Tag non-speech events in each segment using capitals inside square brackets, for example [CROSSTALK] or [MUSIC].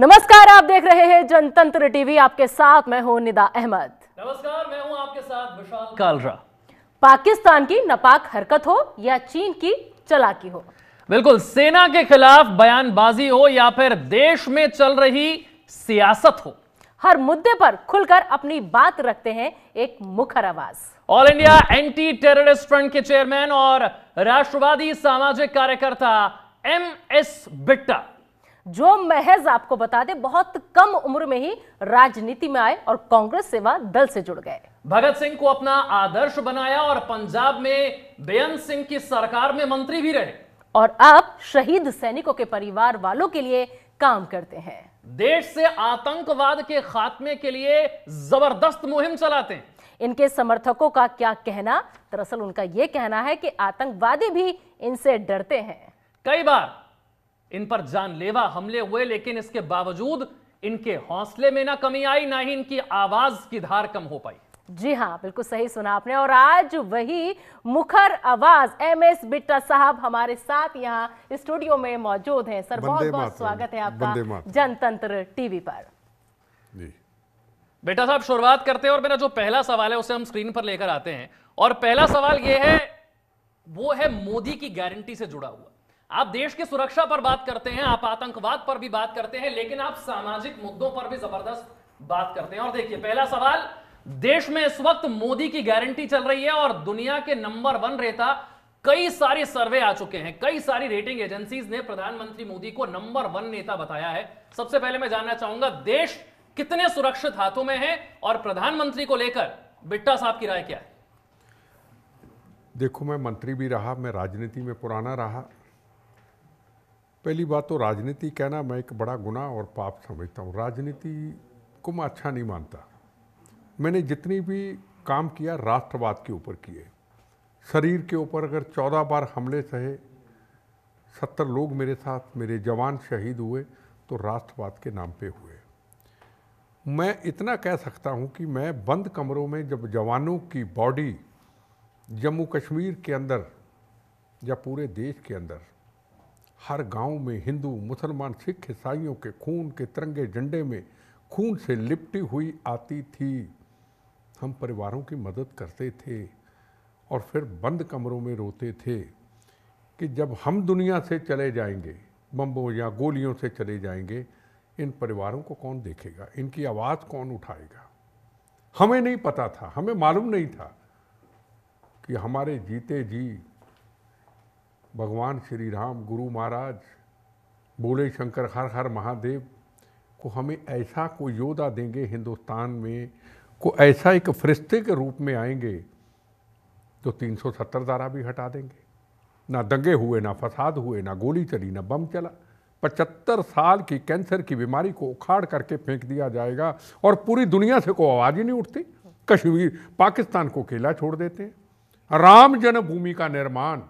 नमस्कार आप देख रहे हैं जनतंत्र टीवी आपके साथ मैं हूं निदा अहमद नमस्कार मैं हूं आपके साथ विशाल कालरा पाकिस्तान की नपाक हरकत हो या चीन की चलाकी हो बिल्कुल सेना के खिलाफ बयानबाजी हो या फिर देश में चल रही सियासत हो हर मुद्दे पर खुलकर अपनी बात रखते हैं एक मुखर आवाज all India anti terrorist front के चेयरमैन और राष्ट्रवादी सामाजिक कार्यकर्ता एम एस बिट्टा जो महज आपको बता दे बहुत कम उम्र में ही राजनीति में आए और कांग्रेस सेवा दल से जुड़ गए भगत सिंह को अपना आदर्श बनाया और पंजाब में बेअंत सिंह की सरकार में मंत्री भी रहे और अब शहीद सैनिकों के परिवार वालों के लिए काम करते हैं देश से आतंकवाद के खात्मे के लिए जबरदस्त मुहिम चलाते हैं इनके समर्थकों का क्या कहना दरअसल उनका यह कहना है कि आतंकवादी भी इनसे डरते हैं कई बार इन पर जानलेवा हमले हुए लेकिन इसके बावजूद इनके हौसले में ना कमी आई ना ही इनकी आवाज की धार कम हो पाई जी हाँ बिल्कुल सही सुना आपने और आज वही मुखर आवाज एम एस बिट्टा साहब हमारे साथ यहाँ स्टूडियो में मौजूद हैं सर बहुत बहुत स्वागत है आपका जनतंत्र टीवी पर बेटा साहब शुरुआत करते हैं और मेरा जो पहला सवाल है उसे हम स्क्रीन पर लेकर आते हैं और पहला सवाल यह है वो है मोदी की गारंटी से जुड़ा हुआ आप देश की सुरक्षा पर बात करते हैं आप आतंकवाद पर भी बात करते हैं लेकिन आप सामाजिक मुद्दों पर भी जबरदस्त बात करते हैं और देखिए पहला सवाल देश में इस वक्त मोदी की गारंटी चल रही है और दुनिया के नंबर वन रेता कई सारे सर्वे आ चुके हैं कई सारी रेटिंग एजेंसीज ने प्रधानमंत्री मोदी को नंबर वन नेता बताया है सबसे पहले मैं जानना चाहूंगा देश कितने सुरक्षित हाथों में है और प्रधानमंत्री को लेकर बिट्टा साहब की राय क्या है देखो मैं मंत्री भी रहा मैं राजनीति में पुराना रहा पहली बात तो राजनीति कहना मैं एक बड़ा गुना और पाप समझता हूँ राजनीति को मैं अच्छा नहीं मानता मैंने जितनी भी काम किया राष्ट्रवाद के ऊपर किए शरीर के ऊपर अगर चौदह बार हमले सहे सत्तर लोग मेरे साथ मेरे जवान शहीद हुए तो राष्ट्रवाद के नाम पे हुए मैं इतना कह सकता हूँ कि मैं बंद कमरों में जब जवानों की बॉडी जम्मू कश्मीर के अंदर या पूरे देश के अंदर हर गांव में हिंदू मुसलमान सिख ईसाइयों के खून के तिरंगे झंडे में खून से लिपटी हुई आती थी हम परिवारों की मदद करते थे और फिर बंद कमरों में रोते थे कि जब हम दुनिया से चले जाएंगे बम्बों या गोलियों से चले जाएंगे इन परिवारों को कौन देखेगा इनकी आवाज़ कौन उठाएगा हमें नहीं पता था हमें मालूम नहीं था कि हमारे जीते जी भगवान श्री राम गुरु महाराज बोले शंकर हर हर महादेव को हमें ऐसा को योद्धा देंगे हिंदुस्तान में को ऐसा एक फरिश्ते के रूप में आएंगे तो 370 धारा भी हटा देंगे ना दंगे हुए ना फसाद हुए ना गोली चली ना बम चला पचहत्तर साल की कैंसर की बीमारी को उखाड़ करके फेंक दिया जाएगा और पूरी दुनिया से कोई आवाज़ ही नहीं उठती कश्मीर पाकिस्तान को अकेला छोड़ देते हैं राम जन्मभूमि का निर्माण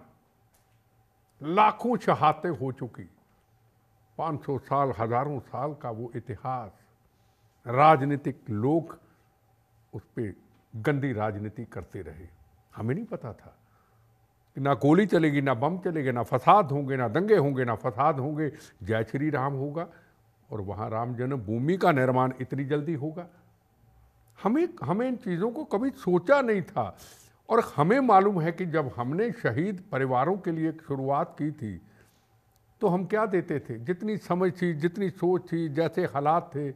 लाखों शहादतें हो चुकी 500 साल हजारों साल का वो इतिहास राजनीतिक लोग उस पर गंदी राजनीति करते रहे हमें नहीं पता था कि ना गोली चलेगी ना बम चलेगा ना फसाद होंगे ना दंगे होंगे ना फसाद होंगे जय श्री राम होगा और वहाँ राम जन्मभूमि का निर्माण इतनी जल्दी होगा हमें हमें इन चीज़ों को कभी सोचा नहीं था और हमें मालूम है कि जब हमने शहीद परिवारों के लिए शुरुआत की थी तो हम क्या देते थे जितनी समझ थी जितनी सोच थी जैसे हालात थे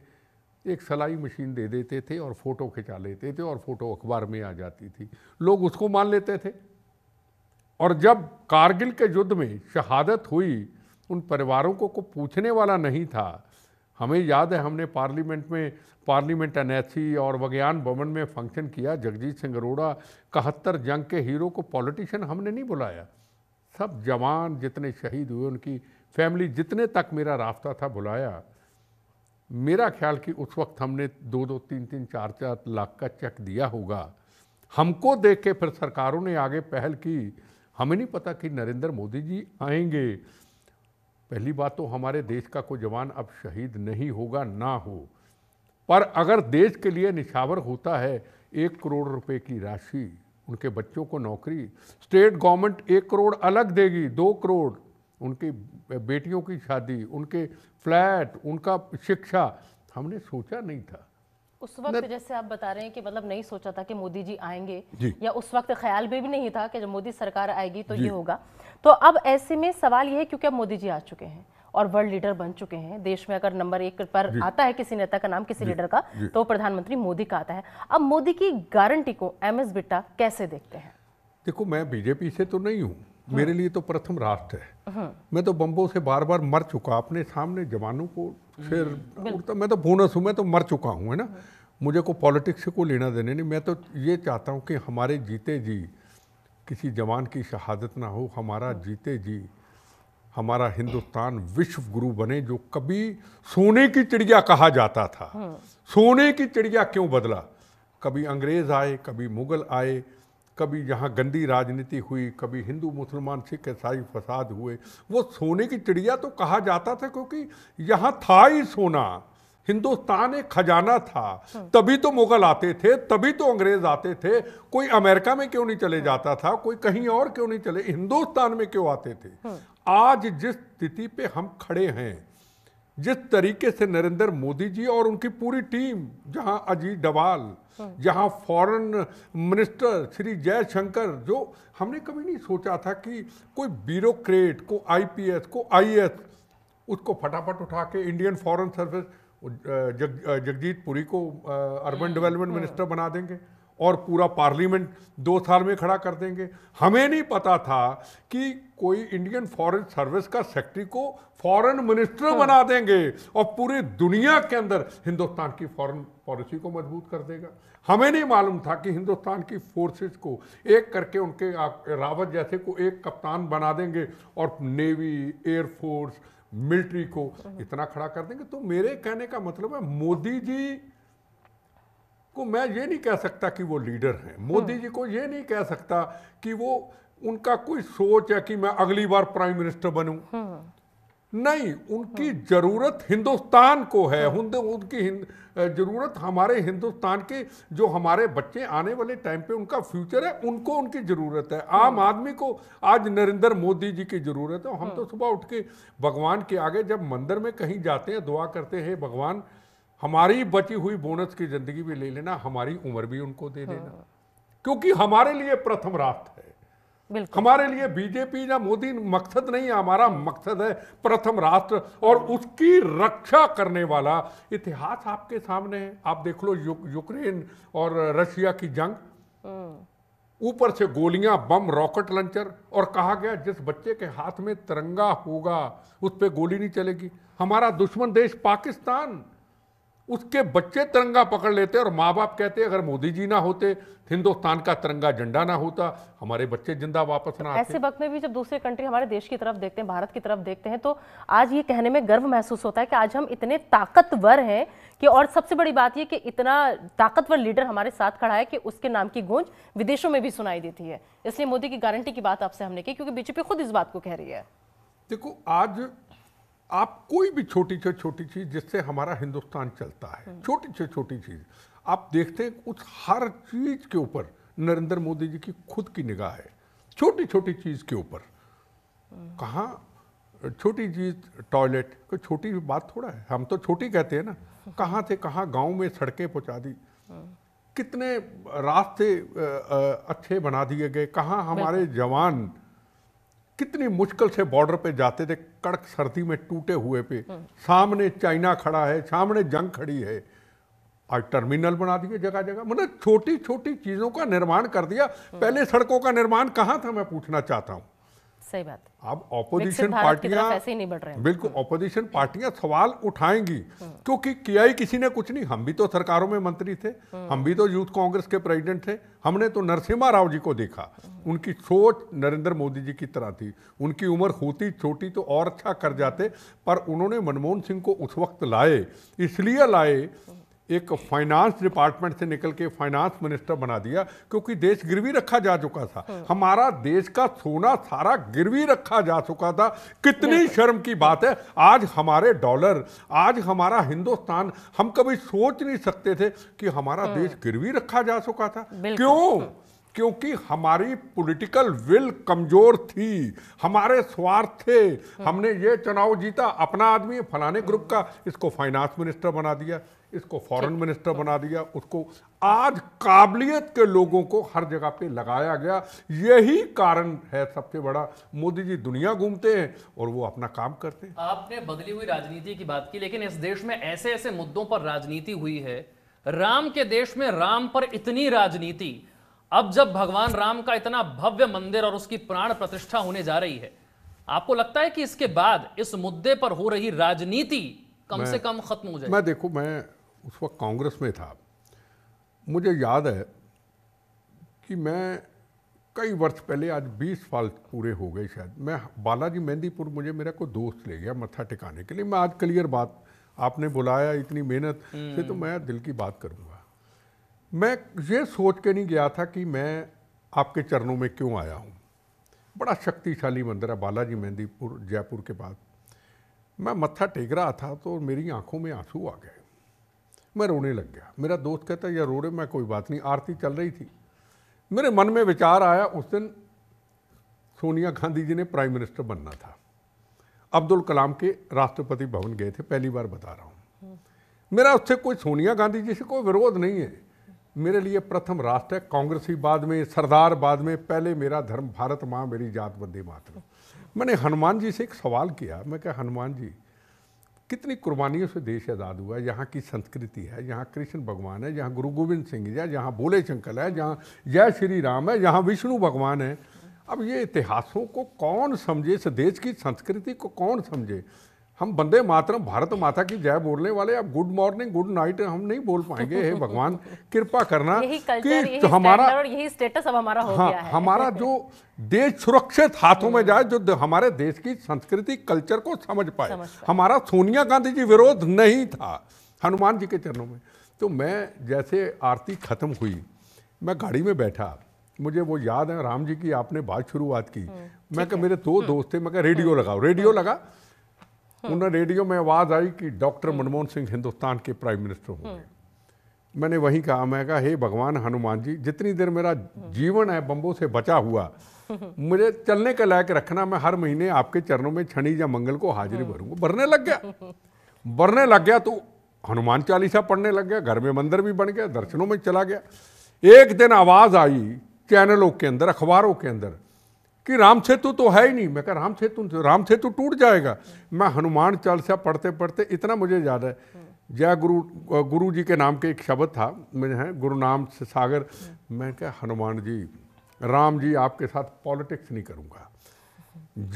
एक सलाई मशीन दे देते थे और फ़ोटो खिंचा लेते थे और फ़ोटो अखबार में आ जाती थी लोग उसको मान लेते थे और जब कारगिल के युद्ध में शहादत हुई उन परिवारों को को पूछने वाला नहीं था हमें याद है हमने पार्लियामेंट में पार्लियामेंट अनैथी और वज्ञान भवन में फंक्शन किया जगजीत सिंह अरोड़ा कहत्तर जंग के हीरो को पॉलिटिशियन हमने नहीं बुलाया सब जवान जितने शहीद हुए उनकी फैमिली जितने तक मेरा रास्ता था बुलाया मेरा ख्याल कि उस वक्त हमने दो दो तीन तीन चार चार लाख का चेक दिया होगा हमको देख के फिर सरकारों ने आगे पहल की हमें नहीं पता कि नरेंद्र मोदी जी आएंगे पहली बात तो हमारे देश का कोई जवान अब शहीद नहीं होगा ना हो पर अगर देश के लिए निछावर होता है एक करोड़ रुपए की राशि उनके बच्चों को नौकरी स्टेट गवर्नमेंट एक करोड़ अलग देगी दो करोड़ उनकी बेटियों की शादी उनके फ्लैट उनका शिक्षा हमने सोचा नहीं था उस वक्त जैसे आप बता रहे हैं कि मतलब नहीं सोचा था कि मोदी जी आएंगे जी। या उस वक्त ख्याल भी, भी नहीं था कि जब मोदी सरकार आएगी तो ये होगा तो अब ऐसे में सवाल ये है क्योंकि अब मोदी जी आ चुके हैं और वर्ल्ड लीडर बन चुके हैं देश में अगर नंबर एक पर आता है किसी नेता का नाम किसी लीडर का तो प्रधानमंत्री मोदी का आता है अब मोदी की गारंटी को एम एस बिट्टा कैसे देखते हैं देखो मैं बीजेपी से तो नहीं हूँ हम्म। मेरे लिए तो प्रथम राष्ट्र है हम्म। मैं तो बम्बों से बार बार मर चुका अपने सामने जवानों को फिर मैं तो बोनस हूँ मैं तो मर चुका हूँ है ना मुझे को पॉलिटिक्स से कोई लेना देने नहीं मैं तो ये चाहता हूँ कि हमारे जीते जी किसी जवान की शहादत ना हो हमारा जीते जी हमारा हिंदुस्तान विश्व गुरु बने जो कभी सोने की चिड़िया कहा जाता था हम्म। सोने की चिड़िया क्यों बदला कभी अंग्रेज़ आए कभी मुग़ल आए कभी जहाँ गंदी राजनीति हुई कभी हिंदू मुसलमान सिख ईसाई फसाद हुए वो सोने की चिड़िया तो कहा जाता था क्योंकि यहाँ था ही सोना हिंदुस्तान एक खजाना था हम्म। तभी तो मुगल आते थे तभी तो अंग्रेज आते थे कोई अमेरिका में क्यों नहीं चले हम्म। जाता था कोई कहीं और क्यों नहीं चले हिंदुस्तान में क्यों आते थे हम्म। आज जिस स्थिति पे हम खड़े हैं जिस तरीके से नरेंद्र मोदी जी और उनकी पूरी टीम जहां अजीत डवाल जहां फॉरेन मिनिस्टर श्री जयशंकर जो हमने कभी नहीं सोचा था कि कोई ब्यूरोक्रेट को आईपीएस को आईएएस उसको फटाफट उठा के इंडियन फॉरेन सर्विस जग जगजीत पुरी को अर्बन हाँ, डेवलपमेंट हाँ। मिनिस्टर बना देंगे और पूरा पार्लियामेंट दो साल में खड़ा कर देंगे हमें नहीं पता था कि कोई इंडियन फॉरेन सर्विस का सेक्रेटरी को फॉरेन मिनिस्टर हाँ। बना देंगे और पूरी दुनिया के अंदर हिंदुस्तान की फॉरेन पॉलिसी को मजबूत कर देगा हमें नहीं मालूम था कि हिंदुस्तान की फोर्सेस को एक करके उनके रावत जैसे को एक कप्तान बना देंगे और नेवी एयरफोर्स मिलिट्री को हाँ। इतना खड़ा कर देंगे तो मेरे कहने का मतलब है मोदी जी को मैं ये नहीं कह सकता कि वो लीडर हैं मोदी हाँ। जी को ये नहीं कह सकता कि वो उनका कोई सोच है कि मैं अगली बार प्राइम मिनिस्टर बनूं हम्म। नहीं उनकी जरूरत हिंदुस्तान को है हम्म। उनकी जरूरत हमारे हिंदुस्तान के जो हमारे बच्चे आने वाले टाइम पे उनका फ्यूचर है उनको उनकी जरूरत है हम्म। आम आदमी को आज नरेंद्र मोदी जी की जरूरत है हम तो सुबह उठ के भगवान के आगे जब मंदिर में कहीं जाते हैं दुआ करते हैं भगवान हमारी बची हुई बोनस की जिंदगी भी ले लेना हमारी उम्र भी उनको दे देना क्योंकि हमारे लिए प्रथम रास्ता है हमारे लिए बीजेपी या मोदी मकसद नहीं है हमारा मकसद है प्रथम राष्ट्र और उसकी रक्षा करने वाला इतिहास आपके सामने है आप देख लो यु, यूक्रेन और रशिया की जंग हम्म। ऊपर से गोलियां बम रॉकेट लंचर और कहा गया जिस बच्चे के हाथ में तिरंगा होगा उस पर गोली नहीं चलेगी हमारा दुश्मन देश पाकिस्तान उसके बच्चे तिरंगा पकड़ लेते और माँ बाप कहते अगर मोदी जी ना होते हिंदुस्तान का तिरंगा झंडा ना होता हमारे बच्चे जिंदा वापस ना ऐसे वक्त में भी जब दूसरे कंट्री हमारे देश की तरफ देखते हैं भारत की तरफ देखते हैं तो आज ये कहने में गर्व महसूस होता है कि आज हम इतने ताकतवर हैं कि और सबसे बड़ी बात ये कि इतना ताकतवर लीडर हमारे साथ खड़ा है कि उसके नाम की गूंज विदेशों में भी सुनाई देती है इसलिए मोदी की गारंटी की बात आपसे हमने की क्योंकि बीजेपी खुद इस बात को कह रही है देखो आज आप कोई भी छोटी से छोटी चीज़ जिससे हमारा हिंदुस्तान चलता है हम्म। छोटी से छोटी चीज़ आप देखते हैं उस हर चीज़ के ऊपर नरेंद्र मोदी जी की खुद की निगाह है छोटी छोटी चीज़ के ऊपर हम्म। कहा छोटी चीज टॉयलेट कोई छोटी बात थोड़ा है हम तो छोटी कहते हैं ना कहाँ से कहाँ गांव में सड़कें पहुँचा दी हम्म। कितने रास्ते अच्छे बना दिए गए कहाँ हमारे जवान कितनी मुश्किल से बॉर्डर पे जाते थे कड़क सर्दी में टूटे हुए पे सामने चाइना खड़ा है सामने जंग खड़ी है आज टर्मिनल बना दिए जगह जगह मतलब छोटी छोटी चीज़ों का निर्माण कर दिया पहले सड़कों का निर्माण कहाँ था मैं पूछना चाहता हूँ सही बात अब ऑपोजिशन पार्टियां ऐसे ही नहीं बढ़ रहे बिल्कुल ऑपोजिशन हाँ। पार्टियां सवाल उठाएंगी हाँ। क्योंकि किया ही किसी ने कुछ नहीं हम भी तो सरकारों में मंत्री थे हाँ। हम भी तो यूथ कांग्रेस के प्रेसिडेंट थे हमने तो नरसिम्हा राव जी को देखा उनकी सोच नरेंद्र मोदी जी की तरह थी उनकी उम्र होती छोटी तो और अच्छा कर जाते पर उन्होंने मनमोहन सिंह को उस वक्त लाए इसलिए लाए एक फाइनेंस डिपार्टमेंट से निकल के फाइनेंस मिनिस्टर बना दिया क्योंकि देश गिरवी रखा जा चुका था हाँ। हमारा देश का सोना सारा गिरवी रखा जा चुका था कितनी शर्म की बात है आज हमारे डॉलर आज हमारा हिंदुस्तान हम कभी सोच नहीं सकते थे कि हमारा हाँ। देश गिरवी रखा जा चुका था क्यों क्योंकि हमारी पॉलिटिकल विल कमजोर थी हमारे स्वार्थ थे हमने ये चुनाव जीता अपना आदमी फलाने ग्रुप का इसको फाइनेंस मिनिस्टर बना दिया इसको फॉरेन मिनिस्टर बना दिया उसको आज काबिलियत के लोगों को हर जगह पे लगाया गया यही कारण है सबसे बड़ा मोदी जी दुनिया घूमते हैं और वो अपना काम करते हैं आपने बदली हुई राजनीति की बात की लेकिन इस देश में ऐसे ऐसे मुद्दों पर राजनीति हुई है राम के देश में राम पर इतनी राजनीति अब जब भगवान राम का इतना भव्य मंदिर और उसकी प्राण प्रतिष्ठा होने जा रही है आपको लगता है कि इसके बाद इस मुद्दे पर हो रही राजनीति कम से कम खत्म हो जाए मैं देखो मैं उस वक्त कांग्रेस में था मुझे याद है कि मैं कई वर्ष पहले आज 20 साल पूरे हो गए शायद मैं बालाजी मेहंदीपुर मुझे मेरा कोई दोस्त ले गया मत्था टिकाने के लिए मैं आज क्लियर बात आपने बुलाया इतनी मेहनत से हम्म। तो मैं दिल की बात करूंगा मैं ये सोच के नहीं गया था कि मैं आपके चरणों में क्यों आया हूँ बड़ा शक्तिशाली मंदिर है बालाजी मेहंदीपुर जयपुर के पास मैं मत्था टेक रहा था तो मेरी आंखों में आंसू आ गए मैं रोने लग गया मेरा दोस्त कहता यार रो रहे मैं कोई बात नहीं आरती चल रही थी मेरे मन में विचार आया उस दिन सोनिया गांधी जी ने प्राइम मिनिस्टर बनना था अब्दुल कलाम के राष्ट्रपति भवन गए थे पहली बार बता रहा हूँ मेरा उससे कोई सोनिया गांधी जी से कोई विरोध नहीं है मेरे लिए प्रथम राष्ट्र है कांग्रेस ही बाद में सरदार बाद में पहले मेरा धर्म भारत माँ मेरी जात बंदे मात्र मैंने हनुमान जी से एक सवाल किया मैं क्या हनुमान जी कितनी कुर्बानियों से देश आज़ाद हुआ है यहाँ की संस्कृति है यहाँ कृष्ण भगवान है जहाँ गुरु गोविंद सिंह जी है जहाँ भोले शंकर है जहाँ जय श्री राम है जहाँ विष्णु भगवान है अब ये इतिहासों को कौन समझे इस देश की संस्कृति को कौन समझे हम बंदे मातरम भारत माता की जय बोलने वाले अब गुड मॉर्निंग गुड नाइट हम नहीं बोल पाएंगे हे भगवान [LAUGHS] कृपा करना यही कल्चर, कि यही हमारा और यही स्टेटस अब हमारा हो हाँ, गया है हमारा जो देश सुरक्षित हाथों में जाए जो हमारे देश की संस्कृति कल्चर को समझ पाए, समझ हमारा सोनिया गांधी जी विरोध नहीं था हनुमान जी के चरणों में तो मैं जैसे आरती खत्म हुई मैं गाड़ी में बैठा मुझे वो याद है राम जी की आपने बात शुरुआत की हम्म, मैं कह मेरे दो हम्म। दोस्त थे मैं कहा रेडियो हम्म। लगाओ रेडियो लगा हाँ। उन्हें रेडियो में आवाज़ आई कि डॉक्टर हम्म। मनमोहन सिंह हिंदुस्तान के प्राइम मिनिस्टर होंगे हम्म। मैंने वहीं कहा मैं कहा हे भगवान हनुमान जी जितनी देर मेरा हम्म। जीवन है बम्बो से बचा हुआ मुझे चलने के लायक रखना मैं हर महीने आपके चरणों में छनी या मंगल को हाजिरी भरूंगा भरने लग गया भरने लग गया तो हनुमान चालीसा पढ़ने लग गया घर में मंदिर भी बन गया दर्शनों में चला गया एक दिन आवाज़ आई चैनलों के अंदर अखबारों के अंदर कि राम सेतु तो है ही नहीं मैं कहा राम सेतु तो, राम सेतु टूट जाएगा मैं हनुमान चालीसा पढ़ते पढ़ते इतना मुझे याद है जय गुरु गुरु जी के नाम के एक शब्द था मुझे है गुरु नाम से सागर मैं कहा हनुमान जी राम जी आपके साथ पॉलिटिक्स नहीं करूँगा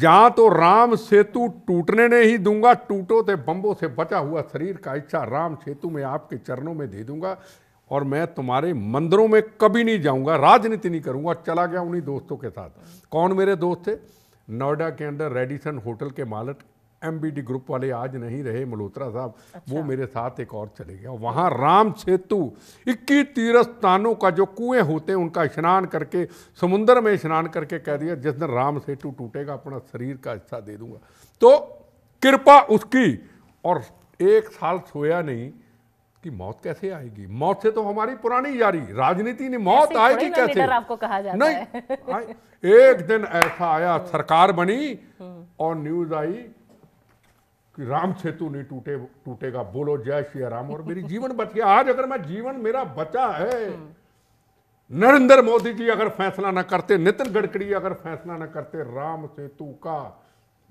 जहाँ तो राम सेतु टूटने ने ही दूंगा टूटो थे बम्बों से बचा हुआ शरीर का इच्छा राम सेतु में आपके चरणों में दे दूंगा और मैं तुम्हारे मंदिरों में कभी नहीं जाऊंगा राजनीति नहीं करूंगा चला गया उन्हीं दोस्तों के साथ कौन मेरे दोस्त थे नोएडा के अंदर रेडिसन होटल के मालक एम ग्रुप वाले आज नहीं रहे मल्होत्रा साहब अच्छा। वो मेरे साथ एक और चले गया वहाँ राम सेतु इक्कीस तीर्थस्थानों का जो कुएं होते हैं उनका स्नान करके समुंदर में स्नान करके कह दिया जिस दिन राम सेतु टूटेगा अपना शरीर का हिस्सा दे दूंगा तो कृपा उसकी और एक साल सोया नहीं कि मौत कैसे आएगी मौत से तो हमारी पुरानी यारी राजनीति ने मौत आएगी कैसे आपको कहा जाता नहीं है। एक दिन ऐसा आया सरकार बनी हम्म। और न्यूज आई कि राम सेतु नहीं टूटे टूटेगा बोलो जय श्री राम और मेरी जीवन बच गया आज अगर मैं जीवन मेरा बचा है हम्म। नरेंद्र मोदी जी अगर फैसला ना करते नितिन गडकरी अगर फैसला ना करते राम सेतु का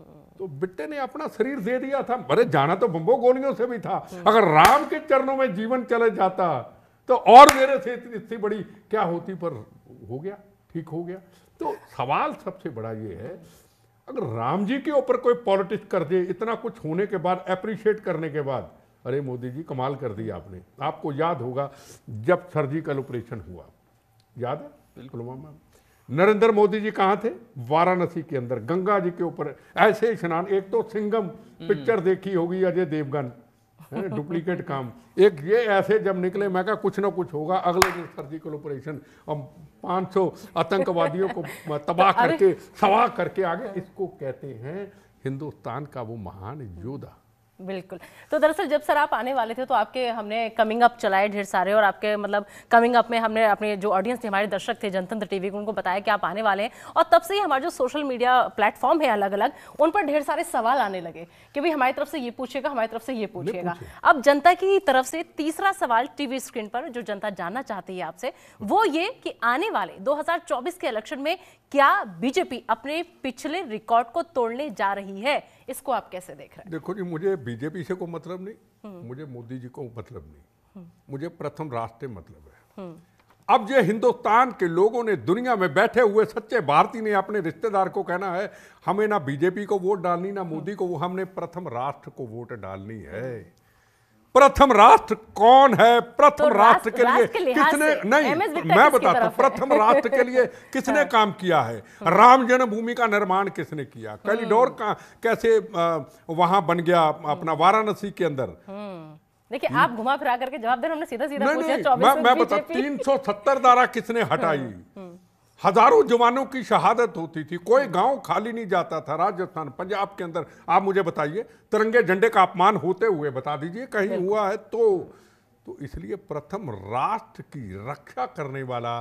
तो बिट्टे ने अपना शरीर दे दिया था अरे जाना तो बम्बो गोलियों से भी था हम्म। अगर राम के चरणों में जीवन चले जाता तो और मेरे से इतनी बड़ी क्या होती पर हो गया ठीक हो गया तो सवाल सबसे बड़ा ये है अगर राम जी के ऊपर कोई पॉलिटिक्स कर दे इतना कुछ होने के बाद अप्रिशिएट करने के बाद अरे मोदी जी कमाल कर दिया आपने आपको याद होगा जब सर्जिकल ऑपरेशन हुआ याद है बिल्कुल मैम नरेंद्र मोदी जी कहाँ थे वाराणसी के अंदर गंगा जी के ऊपर ऐसे स्नान एक तो सिंगम पिक्चर देखी होगी अजय देवगन डुप्लीकेट काम एक ये ऐसे जब निकले मैं कहा कुछ ना कुछ होगा अगले दिन सर्जिकल ऑपरेशन हम 500 आतंकवादियों को [LAUGHS] तबाह करके सवा करके आगे इसको कहते हैं हिंदुस्तान का वो महान योद्धा बिल्कुल तो दरअसल जब सर आप आने वाले थे तो आपके हमने कमिंग अप चलाए ढेर सारे और आपके मतलब कमिंग अप में हमने अपने जो ऑडियंस थे हमारे दर्शक थे जनतंत्र टीवी को उनको बताया कि आप आने वाले हैं और तब से ही हमारे जो सोशल मीडिया प्लेटफॉर्म है अलग अलग उन पर ढेर सारे सवाल आने लगे कि भाई हमारी तरफ से ये पूछेगा हमारी तरफ से ये पूछेगा अब जनता की तरफ से तीसरा सवाल टीवी स्क्रीन पर जो जनता जानना चाहती है आपसे वो ये कि आने वाले दो के इलेक्शन में क्या बीजेपी अपने पिछले रिकॉर्ड को तोड़ने जा रही है इसको आप कैसे देख रहे हैं देखो जी मुझे बीजेपी से को मतलब नहीं मुझे मोदी जी को मतलब नहीं मुझे प्रथम राष्ट्र मतलब है अब जो हिंदुस्तान के लोगों ने दुनिया में बैठे हुए सच्चे भारतीय ने अपने रिश्तेदार को कहना है हमें ना बीजेपी को वोट डालनी ना मोदी को वो हमने प्रथम राष्ट्र को वोट डालनी है प्रथम राष्ट्र कौन है प्रथम तो राष्ट्र के लिए किसने नहीं मैं बताता हूँ प्रथम राष्ट्र के लिए [LAUGHS] किसने हाँ। काम किया है हाँ। राम जन्मभूमि का निर्माण किसने किया हम्म। कॉरिडोर का कैसे वहां बन गया अपना हम्म। वाराणसी के अंदर हम्म। देखिए आप घुमा फिरा करके जवाब दे रहे हमने सीधा सीधा पूछा मैं, मैं बता तीन सौ सत्तर धारा किसने [LAUGHS] हाँ। हटाई हजारों जवानों की शहादत होती थी कोई गांव खाली नहीं जाता था राजस्थान पंजाब के अंदर आप मुझे बताइए तिरंगे झंडे का अपमान होते हुए बता दीजिए कहीं हुआ है तो तो इसलिए प्रथम राष्ट्र की रक्षा करने वाला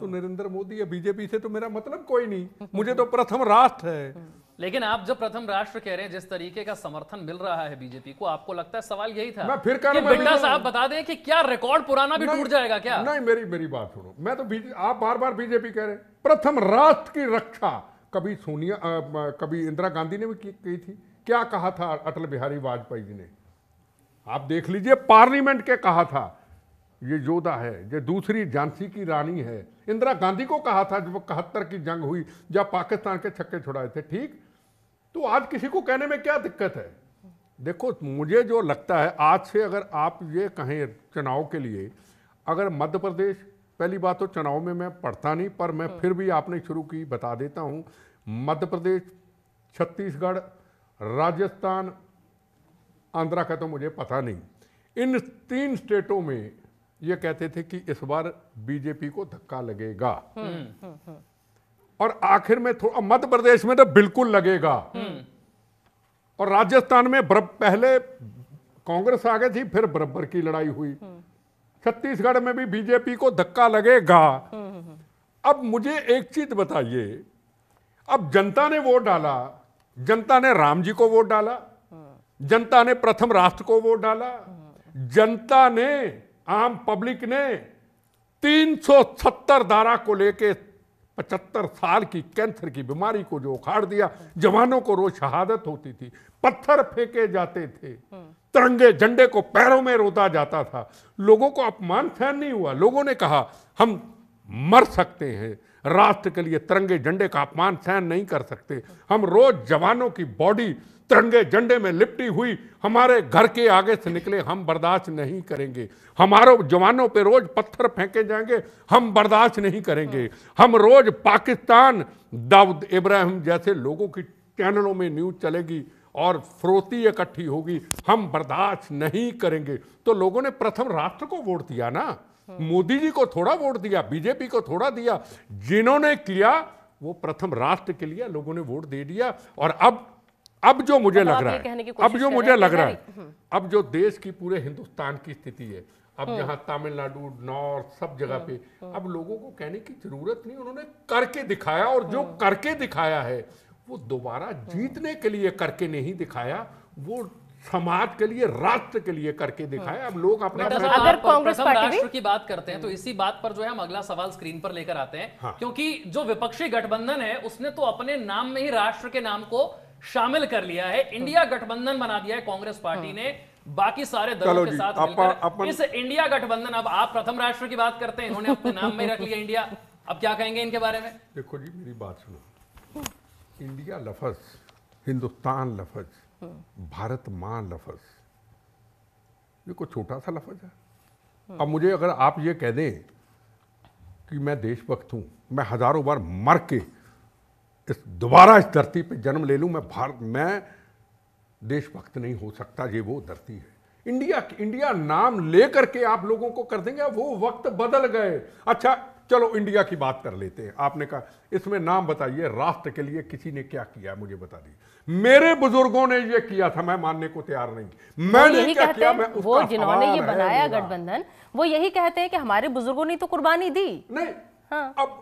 तो नरेंद्र मोदी या बीजेपी से तो मेरा मतलब कोई नहीं मुझे तो प्रथम राष्ट्र है लेकिन आप जब प्रथम राष्ट्र कह रहे हैं जिस तरीके का समर्थन मिल रहा है बीजेपी को आपको लगता है सवाल यही था मैं फिर कह बिंडा साहब बता दें कि क्या रिकॉर्ड पुराना भी टूट जाएगा क्या नहीं मेरी मेरी बात सुनो मैं तो आप बार बार बीजेपी कह रहे हैं प्रथम राष्ट्र की रक्षा कभी सोनिया कभी इंदिरा गांधी ने भी की थी क्या कहा था अटल बिहारी वाजपेयी जी ने आप देख लीजिए पार्लियामेंट के कहा था ये योद्धा है ये दूसरी झांसी की रानी है इंदिरा गांधी को कहा था जब इकहत्तर की जंग हुई जब पाकिस्तान के छक्के छुड़ाए थे ठीक तो आज किसी को कहने में क्या दिक्कत है देखो मुझे जो लगता है आज से अगर आप ये कहें चुनाव के लिए अगर मध्य प्रदेश पहली बात तो चुनाव में मैं पढ़ता नहीं पर मैं हम्म। फिर भी आपने शुरू की बता देता हूँ मध्य प्रदेश छत्तीसगढ़ राजस्थान आंध्रा का तो मुझे पता नहीं इन तीन स्टेटों में ये कहते थे कि इस बार बीजेपी को धक्का लगेगा और आखिर में थोड़ा मध्य प्रदेश में तो बिल्कुल लगेगा और राजस्थान में पहले कांग्रेस आ गई थी फिर बराबर की लड़ाई हुई छत्तीसगढ़ में भी बीजेपी को धक्का लगेगा अब मुझे एक चीज बताइए अब जनता ने वोट डाला जनता ने राम जी को वोट डाला जनता ने प्रथम राष्ट्र को वोट डाला जनता ने आम पब्लिक ने 370 धारा को लेके 75 साल की कैंसर की बीमारी को जो उखाड़ दिया जवानों को रोज शहादत होती थी पत्थर फेंके जाते थे तिरंगे झंडे को पैरों में रोता जाता था लोगों को अपमान सहन नहीं हुआ लोगों ने कहा हम मर सकते हैं राष्ट्र के लिए तिरंगे झंडे का अपमान सहन नहीं कर सकते हम रोज जवानों की बॉडी तिरंगे झंडे में लिपटी हुई हमारे घर के आगे से निकले हम बर्दाश्त नहीं करेंगे हमारे जवानों पे रोज पत्थर फेंके जाएंगे हम बर्दाश्त नहीं करेंगे हम रोज पाकिस्तान दाऊद इब्राहिम जैसे लोगों की चैनलों में न्यूज चलेगी और फ्रोती इकट्ठी होगी हम बर्दाश्त नहीं करेंगे तो लोगों ने प्रथम राष्ट्र को वोट दिया ना मोदी जी को थोड़ा वोट दिया बीजेपी को थोड़ा दिया जिन्होंने किया वो प्रथम राष्ट्र के लिए लोगों ने वोट दे दिया और अब अब जो मुझे लग रहा है अब जो मुझे लग रहा है हम्म। अब जो देश की पूरे हिंदुस्तान की स्थिति है अब यहाँ हम्म। तमिलनाडु नॉर्थ सब जगह हम्म। पे अब लोगों को कहने की जरूरत नहीं उन्होंने करके दिखाया और जो करके दिखाया है वो दोबारा जीतने के लिए करके नहीं दिखाया वो समाज के लिए राष्ट्र के लिए करके दिखाया अब लोग अपना अगर कांग्रेस राष्ट्र की बात करते हैं तो इसी बात पर जो है हम अगला सवाल स्क्रीन पर लेकर आते हैं हाँ। क्योंकि जो विपक्षी गठबंधन है उसने तो अपने नाम में ही राष्ट्र के नाम को शामिल कर लिया है इंडिया गठबंधन बना दिया है कांग्रेस पार्टी हाँ। ने बाकी सारे दलों के साथ मिलकर इस इंडिया गठबंधन अब आप प्रथम राष्ट्र की बात करते हैं इन्होंने अपने [LAUGHS] नाम में रख लिया इंडिया अब क्या कहेंगे इनके बारे में देखो जी मेरी बात सुनो इंडिया लफज हिंदुस्तान लफज हाँ। भारत मां लफज ये कोई छोटा सा लफज है हाँ। अब मुझे अगर आप ये कह दें कि मैं देशभक्त हूं मैं हजारों बार मर के इस दोबारा इस धरती पे जन्म ले लूँ मैं भारत मैं देशभक्त नहीं हो सकता ये वो धरती है इंडिया इंडिया नाम लेकर के आप लोगों को कर देंगे वो वक्त बदल गए अच्छा चलो इंडिया की बात कर लेते हैं आपने कहा इसमें नाम बताइए राष्ट्र के लिए किसी ने क्या किया मुझे बता दीजिए मेरे बुजुर्गों ने ये किया था मैं मानने को तैयार नहीं मैंने क्या किया मैं वो जिन्होंने ये बनाया गठबंधन वो यही कहते हैं कि हमारे बुजुर्गों ने तो कुर्बानी दी नहीं हाँ। अब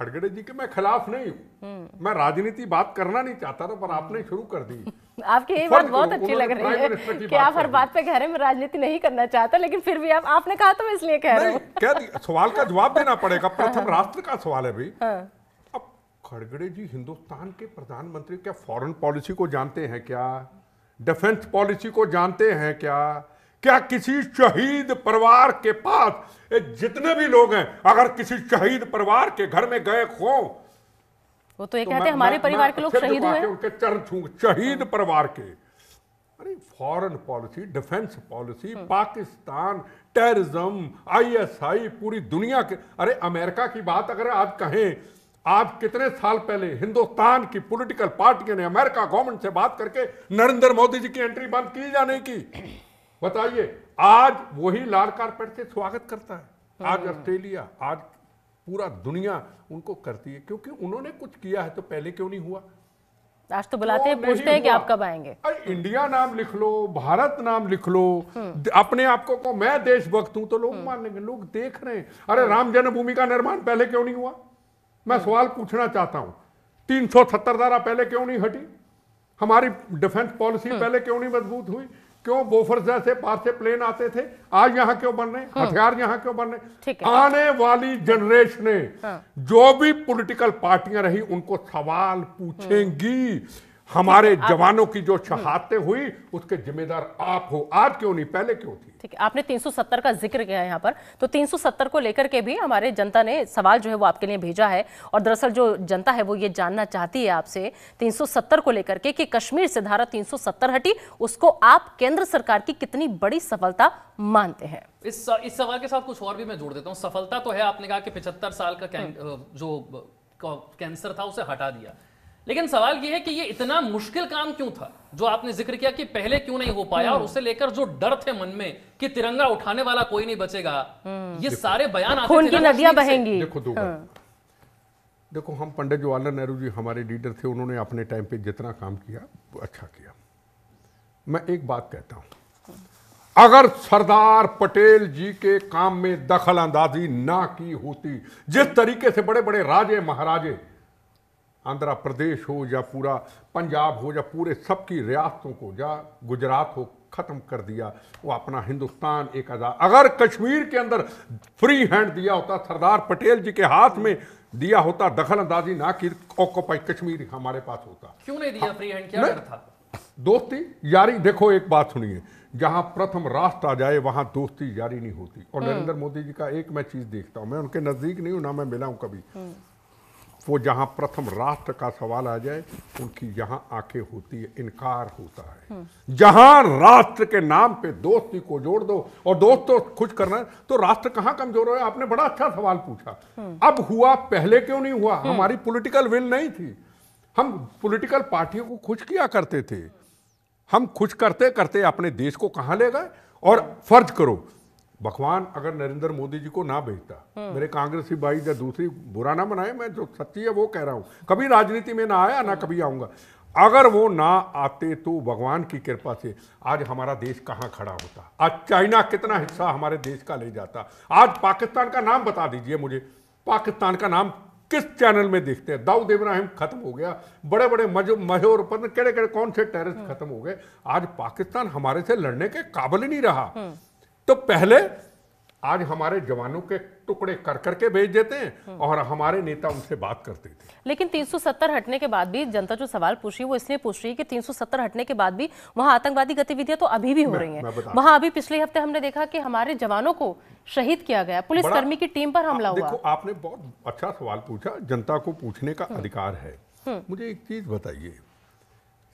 खड़गड़े जी के मैं खिलाफ नहीं हूँ हम्म। मैं राजनीति बात करना नहीं चाहता था पर आपने शुरू कर दी [LAUGHS] आपकी ये तो बात बहुत अच्छी लग रही है कि आप हर बात पे कह रहे हैं मैं राजनीति नहीं करना चाहता लेकिन फिर भी आप आपने कहा तो मैं इसलिए कह रहा हूँ क्या सवाल का जवाब देना पड़ेगा [LAUGHS] प्रथम राष्ट्र का सवाल है भाई हाँ। अब खड़गड़े जी हिंदुस्तान के प्रधानमंत्री क्या फॉरन पॉलिसी को जानते हैं क्या डिफेंस पॉलिसी को जानते हैं क्या क्या किसी शहीद परिवार के पास जितने भी लोग हैं अगर किसी शहीद परिवार के घर में गए खो वो तो ये तो कहते हैं हमारे परिवार के लोग शहीद हुए उनके चरण छू शहीद परिवार के अरे foreign policy defence policy Pakistan terrorism ISI पूरी दुनिया के अरे अमेरिका की बात अगर आप कहें आज कितने साल पहले हिंदुस्तान की पॉलिटिकल पार्टियों ने अमेरिका गवर्नमेंट से बात करके नरेंद्र मोदी जी की एंट्री बंद की जाने की बताइए आज वही लाल कारपेट से स्वागत करता है हाँ। आज ऑस्ट्रेलिया आज पूरा दुनिया उनको करती है क्योंकि उन्होंने कुछ किया है तो पहले क्यों नहीं हुआ आज तो बुलाते तो हैं पूछते हैं कि आप कब आएंगे इंडिया नाम लिख लो भारत नाम लिख लो हम्म। अपने आप को, को मैं देशभक्त हूं तो लोग हम्म। मान लेंगे लोग देख रहे हैं अरे राम जन्मभूमि का निर्माण पहले क्यों नहीं हुआ मैं हम्म। सवाल पूछना चाहता हूं तीन सौ सत्तर धारा पहले क्यों नहीं हटी हमारी डिफेंस पॉलिसी पहले क्यों नहीं मजबूत हुई क्यों बोफर्स जैसे बाहर से प्लेन आते थे आज यहाँ क्यों बन रहे हाँ। हथियार यहाँ क्यों बन रहे आने वाली जनरेशन हाँ। जो भी पॉलिटिकल पार्टियां रही उनको सवाल पूछेंगी हमारे जवानों की जो शहादतें हुई उसके जिम्मेदार आप हो आज क्यों नहीं पहले क्यों थी ठीक है आपने 370 का जिक्र किया यहाँ पर तो 370 को लेकर के भी हमारे जनता ने सवाल जो है वो आपके लिए भेजा है और दरअसल जो जनता है वो ये जानना चाहती है आपसे 370 को लेकर के कि कश्मीर से धारा 370 हटी उसको आप केंद्र सरकार की कितनी बड़ी सफलता मानते हैं इस इस सवाल के साथ कुछ और भी मैं जोड़ देता हूँ सफलता तो है आपने कहा कि पिछहत्तर साल का हाँ। जो कैंसर था उसे हटा दिया लेकिन सवाल यह है कि ये इतना मुश्किल काम क्यों था जो आपने जिक्र किया कि पहले क्यों नहीं हो पाया और हम्म। उसे लेकर जो डर थे मन में कि तिरंगा उठाने वाला कोई नहीं बचेगा ये सारे बयान आते की नदियां बहेंगी देखो दो हाँ। देखो हम पंडित जवाहरलाल नेहरू जी हमारे लीडर थे उन्होंने अपने टाइम पे जितना काम किया वो अच्छा किया मैं एक बात कहता हूं अगर सरदार पटेल जी के काम में दखल अंदाजी ना की होती जिस तरीके से बड़े बड़े राजे महाराजे आंध्र प्रदेश हो या पूरा पंजाब हो या पूरे सबकी रियासतों को या गुजरात हो ख़त्म कर दिया वो अपना हिंदुस्तान एक आज़ाद अगर कश्मीर के अंदर फ्री हैंड दिया होता सरदार पटेल जी के हाथ में दिया होता दखल अंदाजी ना कि ऑक्यूपाई कश्मीर हमारे पास होता क्यों नहीं दिया फ्री हाँ। हैंड क्या था दोस्ती यारी देखो एक बात सुनिए जहां प्रथम राष्ट्र आ जाए वहां दोस्ती यारी नहीं होती और हम्म। नरेंद्र मोदी जी का एक मैं चीज देखता हूं मैं उनके नजदीक नहीं हूं ना मैं मिला हूं कभी हम्म। वो जहाँ प्रथम राष्ट्र का सवाल आ जाए उनकी यहाँ आंखें होती है इनकार होता है हम्म। जहाँ राष्ट्र के नाम पे दोस्ती को जोड़ दो और दोस्त तो खुश करना है तो राष्ट्र कहाँ कमजोर है आपने बड़ा अच्छा सवाल पूछा हम्म। अब हुआ पहले क्यों नहीं हुआ हम्म। हमारी पॉलिटिकल विल नहीं थी हम पॉलिटिकल पार्टियों को खुश किया करते थे हम खुश करते करते अपने देश को कहाँ ले गए और फर्ज करो भगवान अगर नरेंद्र मोदी जी को ना भेजता हम्म। मेरे कांग्रेसी भाई या दूसरी बुरा ना बनाए मैं जो सच्ची है वो कह रहा हूँ कभी राजनीति में ना आया ना कभी आऊँगा अगर वो ना आते तो भगवान की कृपा से आज हमारा देश कहाँ खड़ा होता आज चाइना कितना हिस्सा हमारे देश का ले जाता आज पाकिस्तान का नाम बता दीजिए मुझे पाकिस्तान का नाम किस चैनल में देखते हैं दाऊद इब्राहिम खत्म हो गया बड़े बड़े मजोर पर कड़े कड़े कौन से टेररिस्ट हम्म। खत्म हो गए आज पाकिस्तान हमारे से लड़ने के काबिल ही नहीं रहा हम्म। तो पहले आज हमारे जवानों के टुकड़े कर करके भेज देते हैं हम्म। और हमारे नेता उनसे बात करते थे लेकिन 370 हटने के बाद भी जनता जो सवाल पूछ रही है वो इसलिए पूछ रही है कि 370 हटने के बाद भी वहां आतंकवादी गतिविधियां तो अभी भी हो रही हैं वहां अभी पिछले हफ्ते हमने देखा कि हमारे जवानों को शहीद किया गया पुलिसकर्मी की टीम पर हमला हुआ आपने बहुत अच्छा सवाल पूछा जनता को पूछने का हम्म। अधिकार है हम्म। मुझे एक चीज बताइए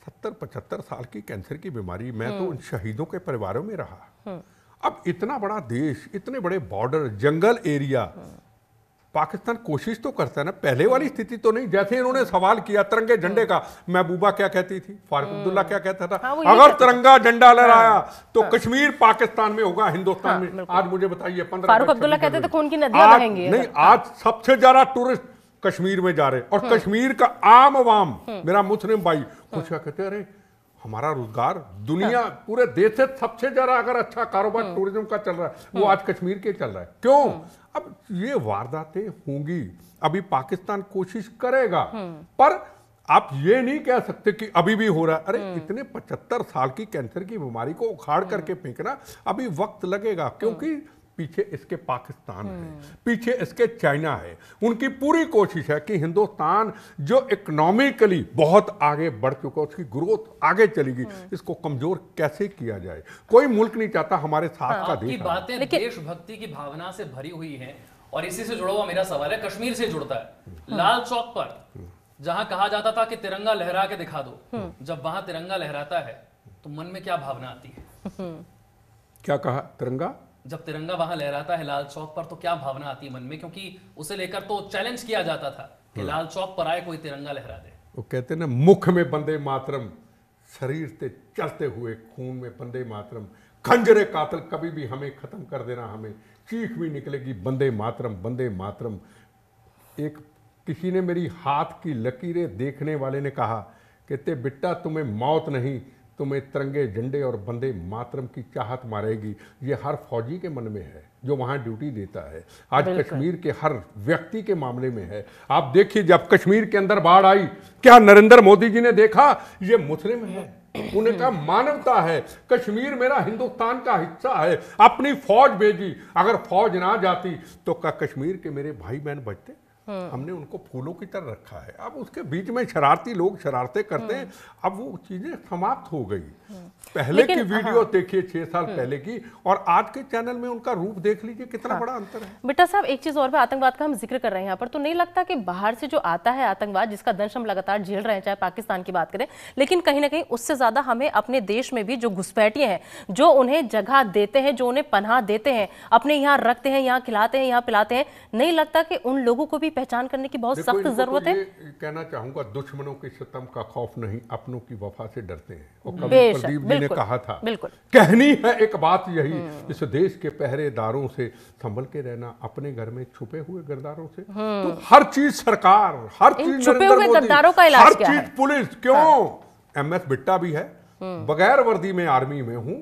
सत्तर पचहत्तर साल की कैंसर की बीमारी मैं तो उन शहीदों के परिवारों में रहा अब इतना बड़ा देश इतने बड़े बॉर्डर जंगल एरिया पाकिस्तान कोशिश तो करता है ना पहले वाली स्थिति तो नहीं जैसे इन्होंने सवाल किया तिरंगे झंडे का महबूबा क्या कहती थी फारूक हम्म। अब्दुल्ला क्या कहता था हाँ, अगर तिरंगा झंडा हाँ। लहराया तो हाँ, कश्मीर पाकिस्तान में होगा हिंदुस्तान हाँ, में आज मुझे बताइए पंद्रह फारूक अब्दुल्ला कहते थे की नदियां नहीं हाँ। आज सबसे ज्यादा टूरिस्ट कश्मीर में जा रहे और कश्मीर का आम आवाम मेरा मुस्लिम भाई कुछ क्या कहते अरे हमारा रोजगार दुनिया हाँ। पूरे देश से सबसे ज्यादा अगर अच्छा कारोबार टूरिज्म हाँ। का चल रहा है वो हाँ। आज कश्मीर के चल रहा है क्यों हाँ। अब ये वारदातें होंगी अभी पाकिस्तान कोशिश करेगा पर आप ये नहीं कह सकते कि अभी भी हो रहा है अरे इतने पचहत्तर साल की कैंसर की बीमारी को उखाड़ करके फेंकना अभी वक्त लगेगा क्योंकि पीछे इसके पाकिस्तान है हम्म। पीछे इसके चाइना है उनकी पूरी कोशिश है कि हिंदुस्तान जो इकोनॉमिकली बहुत आगे बढ़ चुका उसकी ग्रोथ आगे चलेगी हम्म। इसको कमजोर कैसे किया जाए कोई मुल्क नहीं चाहता हमारे साथ हाँ, का देश बातें देशभक्ति की भावना से भरी हुई है और इसी से जुड़ा हुआ मेरा सवाल है कश्मीर से जुड़ता है हम्म। लाल चौक पर जहां कहा जाता था कि तिरंगा लहरा के दिखा दो जब वहां तिरंगा लहराता है तो मन में क्या भावना आती है क्या कहा तिरंगा जब तिरंगा वहां लहराता है लाल चौक पर तो क्या भावना आती है मन में क्योंकि उसे लेकर तो चैलेंज किया जाता था कि हाँ। लाल चौक पर आए कोई तिरंगा लहरा दे वो कहते ना मुख में बंदे मातरम शरीर से चलते हुए खून में बंदे मातरम खंजरे कातल कभी भी हमें ख़त्म कर देना हमें चीख भी निकलेगी बंदे मातरम बंदे मातरम एक किसी ने मेरी हाथ की लकीरें देखने वाले ने कहा कहते बिट्टा तुम्हें मौत नहीं तुम्हें तिरंगे झंडे और बंदे मातरम की चाहत मारेगी ये हर फौजी के मन में है जो वहाँ ड्यूटी देता है आज कश्मीर के हर व्यक्ति के मामले में है आप देखिए जब कश्मीर के अंदर बाढ़ आई क्या नरेंद्र मोदी जी ने देखा ये मुस्लिम है उन्हें कहा मानवता है कश्मीर मेरा हिंदुस्तान का हिस्सा है अपनी फौज भेजी अगर फौज ना जाती तो क्या कश्मीर के मेरे भाई बहन बचते हाँ। हमने उनको फूलों की तरह रखा है अब उसके बीच में शरारती लोग शरारते करते हाँ। हैं अब वो चीज़ें समाप्त हो गई हाँ। पहले की वीडियो हाँ। देखिए छह साल पहले की और आज के चैनल में उनका रूप देख लीजिए कितना हाँ। बड़ा अंतर है बेटा साहब एक चीज़ और भी आतंकवाद का हम जिक्र कर रहे हैं यहाँ पर तो नहीं लगता कि बाहर से जो आता है आतंकवाद जिसका दंश हम लगातार झेल रहे हैं चाहे पाकिस्तान की बात करें लेकिन कहीं ना कहीं उससे ज़्यादा हमें अपने देश में भी जो घुसपैठिए हैं जो उन्हें जगह देते हैं जो उन्हें पनाह देते हैं अपने यहाँ रखते हैं यहाँ खिलाते हैं यहाँ पिलाते हैं नहीं लगता कि उन लोगों को भी पहचान करने की बहुत सख्त तो जरूरत है कहना चाहूंगा दुश्मनों के सितम का खौफ नहीं अपनों की वफा से डरते हैं प्रदीप जी ने कहा था बिल्कुल कहनी है एक बात यही हम्म। इस देश के पहरेदारों से संभल के रहना अपने घर में छुपे हुए गद्दारों से तो हम्म। हर चीज सरकार हर चीज छुपे हुए गद्दारों का इलाज हर चीज पुलिस क्यों हाँ। एम एस बिट्टा भी है हम्म। बगैर वर्दी में आर्मी में हूँ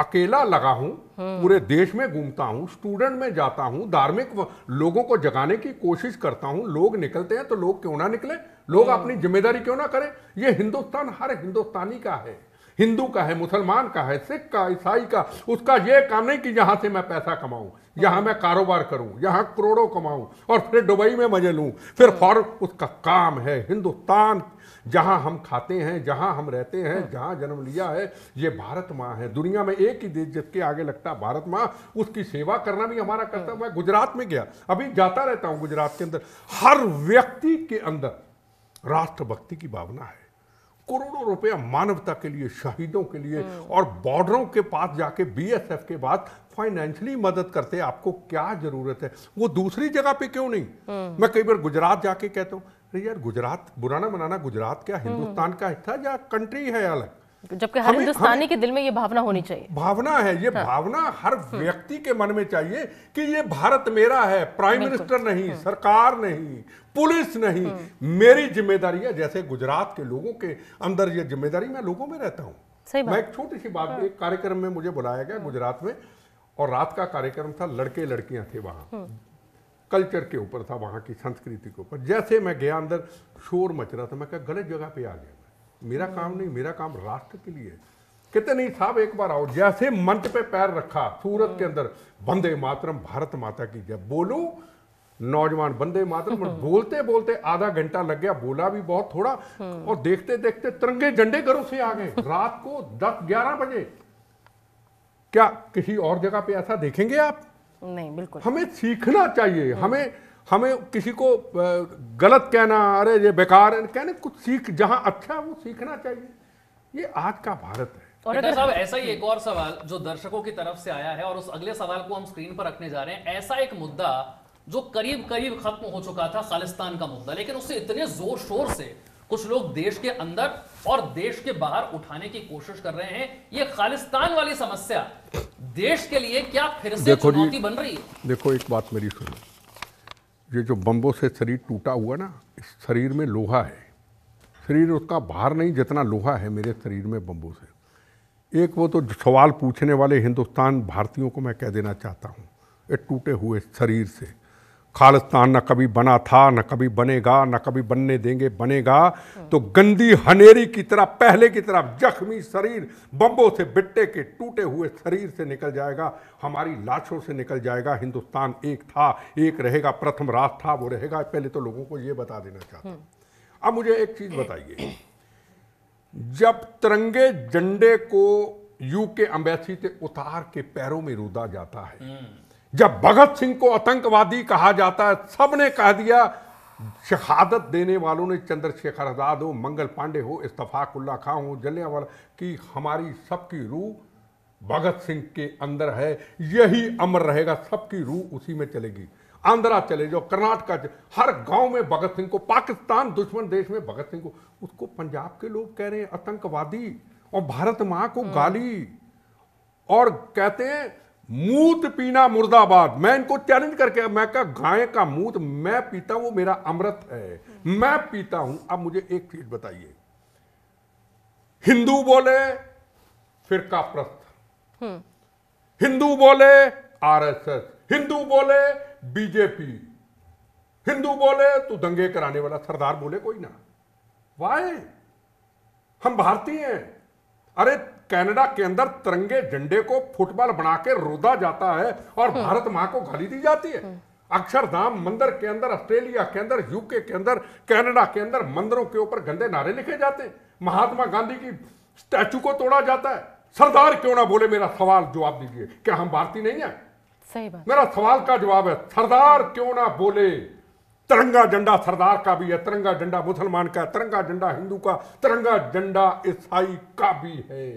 अकेला लगा हूं पूरे देश में घूमता हूं स्टूडेंट में जाता हूं धार्मिक लोगों को जगाने की कोशिश करता हूं लोग निकलते हैं तो लोग क्यों ना निकले लोग हम्म। अपनी जिम्मेदारी क्यों ना करें यह हिंदुस्तान हर हिंदुस्तानी का है हिंदू का है मुसलमान का है सिख का ईसाई का उसका यह काम नहीं कि यहाँ से मैं पैसा कमाऊं यहां मैं कारोबार करूं यहां करोड़ों कमाऊं और फिर दुबई में मजे लूं फिर हम्म। फॉर उसका काम है हिंदुस्तान जहाँ हम खाते हैं जहाँ हम रहते हैं जहाँ जन्म लिया है ये भारत माँ है दुनिया में एक ही देश जिसके आगे लगता भारत माँ उसकी सेवा करना भी हमारा हाँ। कर्तव्य है गुजरात में गया अभी जाता रहता हूँ गुजरात के अंदर हर व्यक्ति के अंदर राष्ट्रभक्ति की भावना है करोड़ों रुपया मानवता के लिए शहीदों के लिए हाँ। और बॉर्डरों के पास जाके बीएसएफ के बाद फाइनेंशियली मदद करते आपको क्या जरूरत है वो दूसरी जगह पे क्यों नहीं हाँ। मैं कई बार गुजरात जाके कहता हूँ अरे यार गुजरात बुराना मनाना गुजरात क्या हम्म। हिंदुस्तान का हिस्सा या कंट्री है अलग जबकि हर हिंदुस्तानी के दिल में ये भावना होनी चाहिए भावना है ये हाँ। भावना हर हम्म। व्यक्ति के मन में चाहिए कि ये भारत मेरा है प्राइम मिनिस्टर नहीं हम्म। सरकार नहीं पुलिस नहीं मेरी जिम्मेदारी है जैसे गुजरात के लोगों के अंदर ये जिम्मेदारी मैं लोगों में रहता हूँ मैं एक छोटी सी बात हाँ। एक कार्यक्रम में मुझे बुलाया गया हाँ। गुजरात में और रात का कार्यक्रम था लड़के लड़कियां थे वहां कल्चर के ऊपर था वहाँ की संस्कृति के ऊपर जैसे मैं गया अंदर शोर मच रहा था मैं क्या गलत जगह पे आ गया मैं मेरा काम हम्म। नहीं मेरा काम राष्ट्र के लिए कितने नहीं साहब एक बार आओ जैसे मंच पे पैर रखा सूरत के हम्म। अंदर बंदे मातरम भारत माता की जब बोलू नौजवान बंदे मातरम हम्म। बोलते बोलते आधा घंटा लग गया बोला भी बहुत थोड़ा और देखते देखते तिरंगे झंडे घरों से आ गए [LAUGHS] रात को दस ग्यारह बजे क्या किसी और जगह पे ऐसा देखेंगे आप नहीं बिल्कुल हमें सीखना चाहिए हमें हमें किसी को गलत कहना अरे ये बेकार है कहने कुछ सीख जहां अच्छा वो सीखना चाहिए ये आज का भारत है और अगर साहब ऐसा ही एक और सवाल जो दर्शकों की तरफ से आया है और उस अगले सवाल को हम स्क्रीन पर रखने जा रहे हैं ऐसा एक मुद्दा जो करीब करीब खत्म हो चुका था खालिस्तान का मुद्दा लेकिन उससे इतने जोर शोर से कुछ लोग देश के अंदर और देश के बाहर उठाने की कोशिश कर रहे हैं ये खालिस्तान वाली समस्या देश के लिए क्या फिर से चुनौती बन रही है देखो एक बात मेरी सुनो ये जो बम्बों से शरीर टूटा हुआ ना इस शरीर में लोहा है शरीर उसका बाहर नहीं जितना लोहा है मेरे शरीर में बम्बों से एक वो तो सवाल पूछने वाले हिंदुस्तान भारतीयों को मैं कह देना चाहता हूँ एक टूटे हुए शरीर से खालिस्तान न कभी बना था न कभी बनेगा न कभी बनने देंगे बनेगा तो गंदी हनेरी की तरह पहले की तरफ जख्मी शरीर बम्बों से बिट्टे के टूटे हुए शरीर से निकल जाएगा हमारी लाशों से निकल जाएगा हिंदुस्तान एक था एक रहेगा प्रथम राज था वो रहेगा पहले तो लोगों को ये बता देना चाहता अब मुझे एक चीज़ बताइए जब तिरंगे झंडे को यू के अम्बेसी से उतार के पैरों में रूदा जाता है हम्म। जब भगत सिंह को आतंकवादी कहा जाता है सबने कह दिया शहादत देने वालों ने चंद्रशेखर आज़ाद हो मंगल पांडे हो उल्ला खां हो जलियावाला की हमारी सबकी रूह भगत सिंह के अंदर है यही अमर रहेगा सबकी रूह उसी में चलेगी आंध्रा चले जाओ कर्नाटका हर गांव में भगत सिंह को पाकिस्तान दुश्मन देश में भगत सिंह को उसको पंजाब के लोग कह रहे हैं आतंकवादी और भारत माँ को हाँ। गाली और कहते हैं मूत पीना मुर्दाबाद मैं इनको चैलेंज करके मैं कहा गाय का मूत मैं पीता हूं मेरा अमृत है मैं पीता हूं अब मुझे एक चीज बताइए हिंदू बोले फिर प्रस्थ हम्म। हिंदू बोले आरएसएस हिंदू बोले बीजेपी हिंदू बोले तो दंगे कराने वाला सरदार बोले कोई ना वाय हम भारतीय हैं अरे कनाडा के अंदर तिरंगे झंडे को फुटबॉल बना के रोदा जाता है और हम्म। भारत माँ को गाली दी जाती है हम्म। अक्षरधाम मंदिर के अंदर ऑस्ट्रेलिया के अंदर यूके के अंदर कनाडा के अंदर मंदिरों के ऊपर गंदे नारे लिखे जाते हैं महात्मा गांधी की स्टैचू को तोड़ा जाता है सरदार क्यों ना बोले मेरा सवाल जवाब दीजिए क्या हम भारतीय नहीं है सही बात मेरा सवाल का जवाब है सरदार क्यों ना बोले तिरंगा झंडा सरदार का भी है तिरंगा झंडा मुसलमान का तिरंगा झंडा हिंदू का तिरंगा झंडा ईसाई का भी है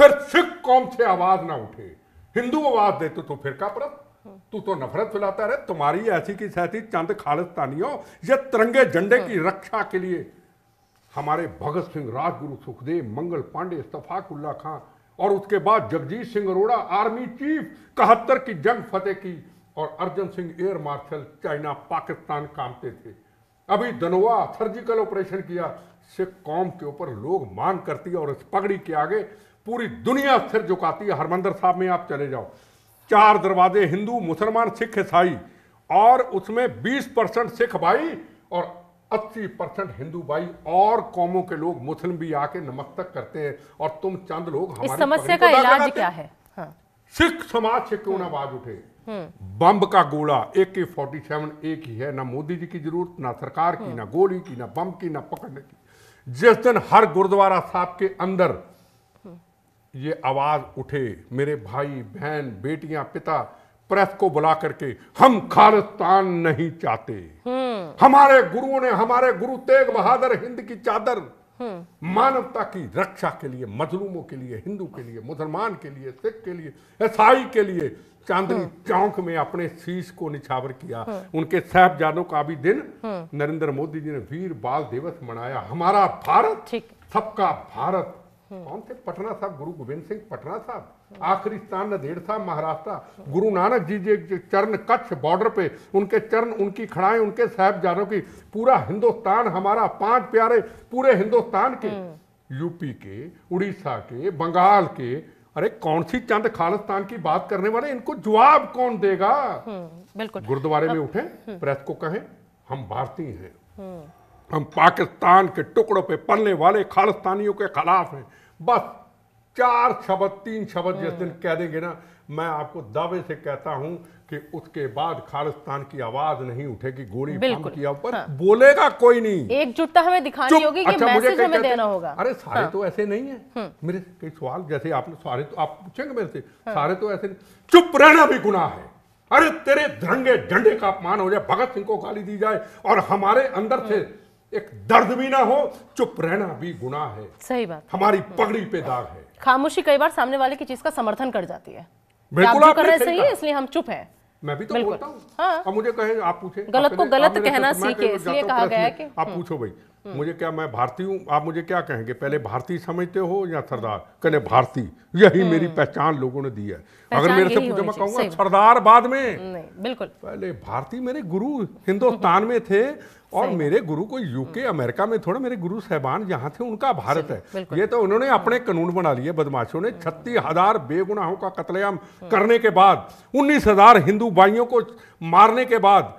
फिर सिख कौम से आवाज ना उठे हिंदू आवाज दे तो फिर का परस्त तू तो नफरत फैलाता रहे तुम्हारी ऐसी की सहती चंद खालिस्तानियों ये तिरंगे झंडे की रक्षा के लिए हमारे भगत सिंह राजगुरु सुखदेव मंगल पांडे इस्तफाकुल्ला खां और उसके बाद जगजीत सिंह अरोड़ा आर्मी चीफ कहत्तर की जंग फतेह की और Arjan Singh air marshal China Pakistan कामते थे अभी दनोआ सर्जिकल ऑपरेशन किया सिख कौम के ऊपर लोग मान करती और इस पगड़ी के आगे पूरी दुनिया सिर झुकाती है हरमंदर साहब में आप चले जाओ चार दरवाजे हिंदू मुसलमान सिख ईसाई और उसमें 20 परसेंट सिख भाई और 80 परसेंट हिंदू भाई और कौमों के लोग मुस्लिम भी आके नमस्तक करते हैं और तुम चंद लोग इस समस्या का इलाज क्या है हाँ। सिख समाज से क्यों ना हाँ। आवाज उठे हम्म। बम का गोला ए के फोर्टी सेवन एक ही है ना मोदी जी की जरूरत ना सरकार की हम्म। ना गोली की ना बम की ना पकड़ने की जिस दिन हर गुरुद्वारा साहब के अंदर ये आवाज़ उठे मेरे भाई बहन बेटियां पिता प्रेस को बुला करके हम खालिस्तान नहीं चाहते हम्म। हमारे गुरुओं ने हमारे गुरु तेग बहादुर हिंद की चादर हम्म। मानवता की रक्षा के लिए मजलूमों के लिए हिंदू के लिए मुसलमान के लिए सिख के लिए ईसाई के लिए चांदनी हम्म। चौक में अपने शीश को निछावर किया उनके साहबजादों का भी दिन नरेंद्र मोदी जी ने वीर बाल दिवस मनाया हमारा भारत सबका भारत कौन थे पटना साहब गुरु गोविंद सिंह पटना साहब आखिरी स्थान नदेड़ साहब महाराष्ट्र गुरु नानक जी जी चरण कच्छ बॉर्डर पे उनके चरण उनकी खड़ाएं उनके साहबजादों की पूरा हिंदुस्तान हमारा पांच प्यारे पूरे हिंदुस्तान के यूपी हम्म। के उड़ीसा के बंगाल के अरे कौन सी चंद खालिस्तान की बात करने वाले इनको जवाब कौन देगा हम्म, बिल्कुल गुरुद्वारे में उठे हम्म। प्रेस को कहें हम भारतीय हैं हम पाकिस्तान के टुकड़ों पे पलने वाले खालिस्तानियों के खिलाफ हैं बस चार शब्द तीन शब्द जिस दिन कह देंगे ना मैं आपको दावे से कहता हूं कि उसके बाद खालिस्तान की आवाज नहीं उठेगी गोली की ऊपर हाँ। बोलेगा कोई नहीं एकजुटता हमें दिखानी होगी कि अच्छा, मैसेज हमें देना होगा अरे सारे हाँ। तो ऐसे नहीं है हम्म। मेरे कई सवाल जैसे आपने सारे तो आप पूछेंगे मेरे से हाँ। सारे तो ऐसे चुप रहना भी गुना है अरे तेरे धरंगे झंडे का अपमान हो जाए भगत सिंह को गाली दी जाए और हमारे अंदर से हाँ। एक दर्द भी ना हो चुप रहना भी गुना है सही बात हमारी पगड़ी पे दाग है खामोशी कई बार सामने वाले की चीज का समर्थन कर जाती है बिल्कुल आप कर रहे सही है इसलिए हम चुप हैं मैं भी तो बोलता हूँ हाँ। मुझे कहे आप पूछे गलत को तो गलत तो कहना सीखे इसलिए कहा गया है कि आप हम्म। पूछो भाई हम्म। मुझे क्या मैं भारतीय हूँ आप मुझे क्या कहेंगे पहले भारतीय समझते हो या सरदार कहने भारतीय यही हम्म। मेरी पहचान लोगों ने दी है अगर मेरे से पूछे मैं कहूँगा सरदार बाद में बिल्कुल पहले भारतीय मेरे गुरु हिंदुस्तान में थे [LAUGHS] और मेरे गुरु को यूके हम्म। अमेरिका में थोड़ा मेरे गुरु साहबान जहाँ थे उनका भारत है ये तो उन्होंने अपने कानून बना लिए बदमाशों ने छत्तीस हजार बेगुनाहों का कतलेआम करने के बाद उन्नीस हजार हिंदू भाइयों को मारने के बाद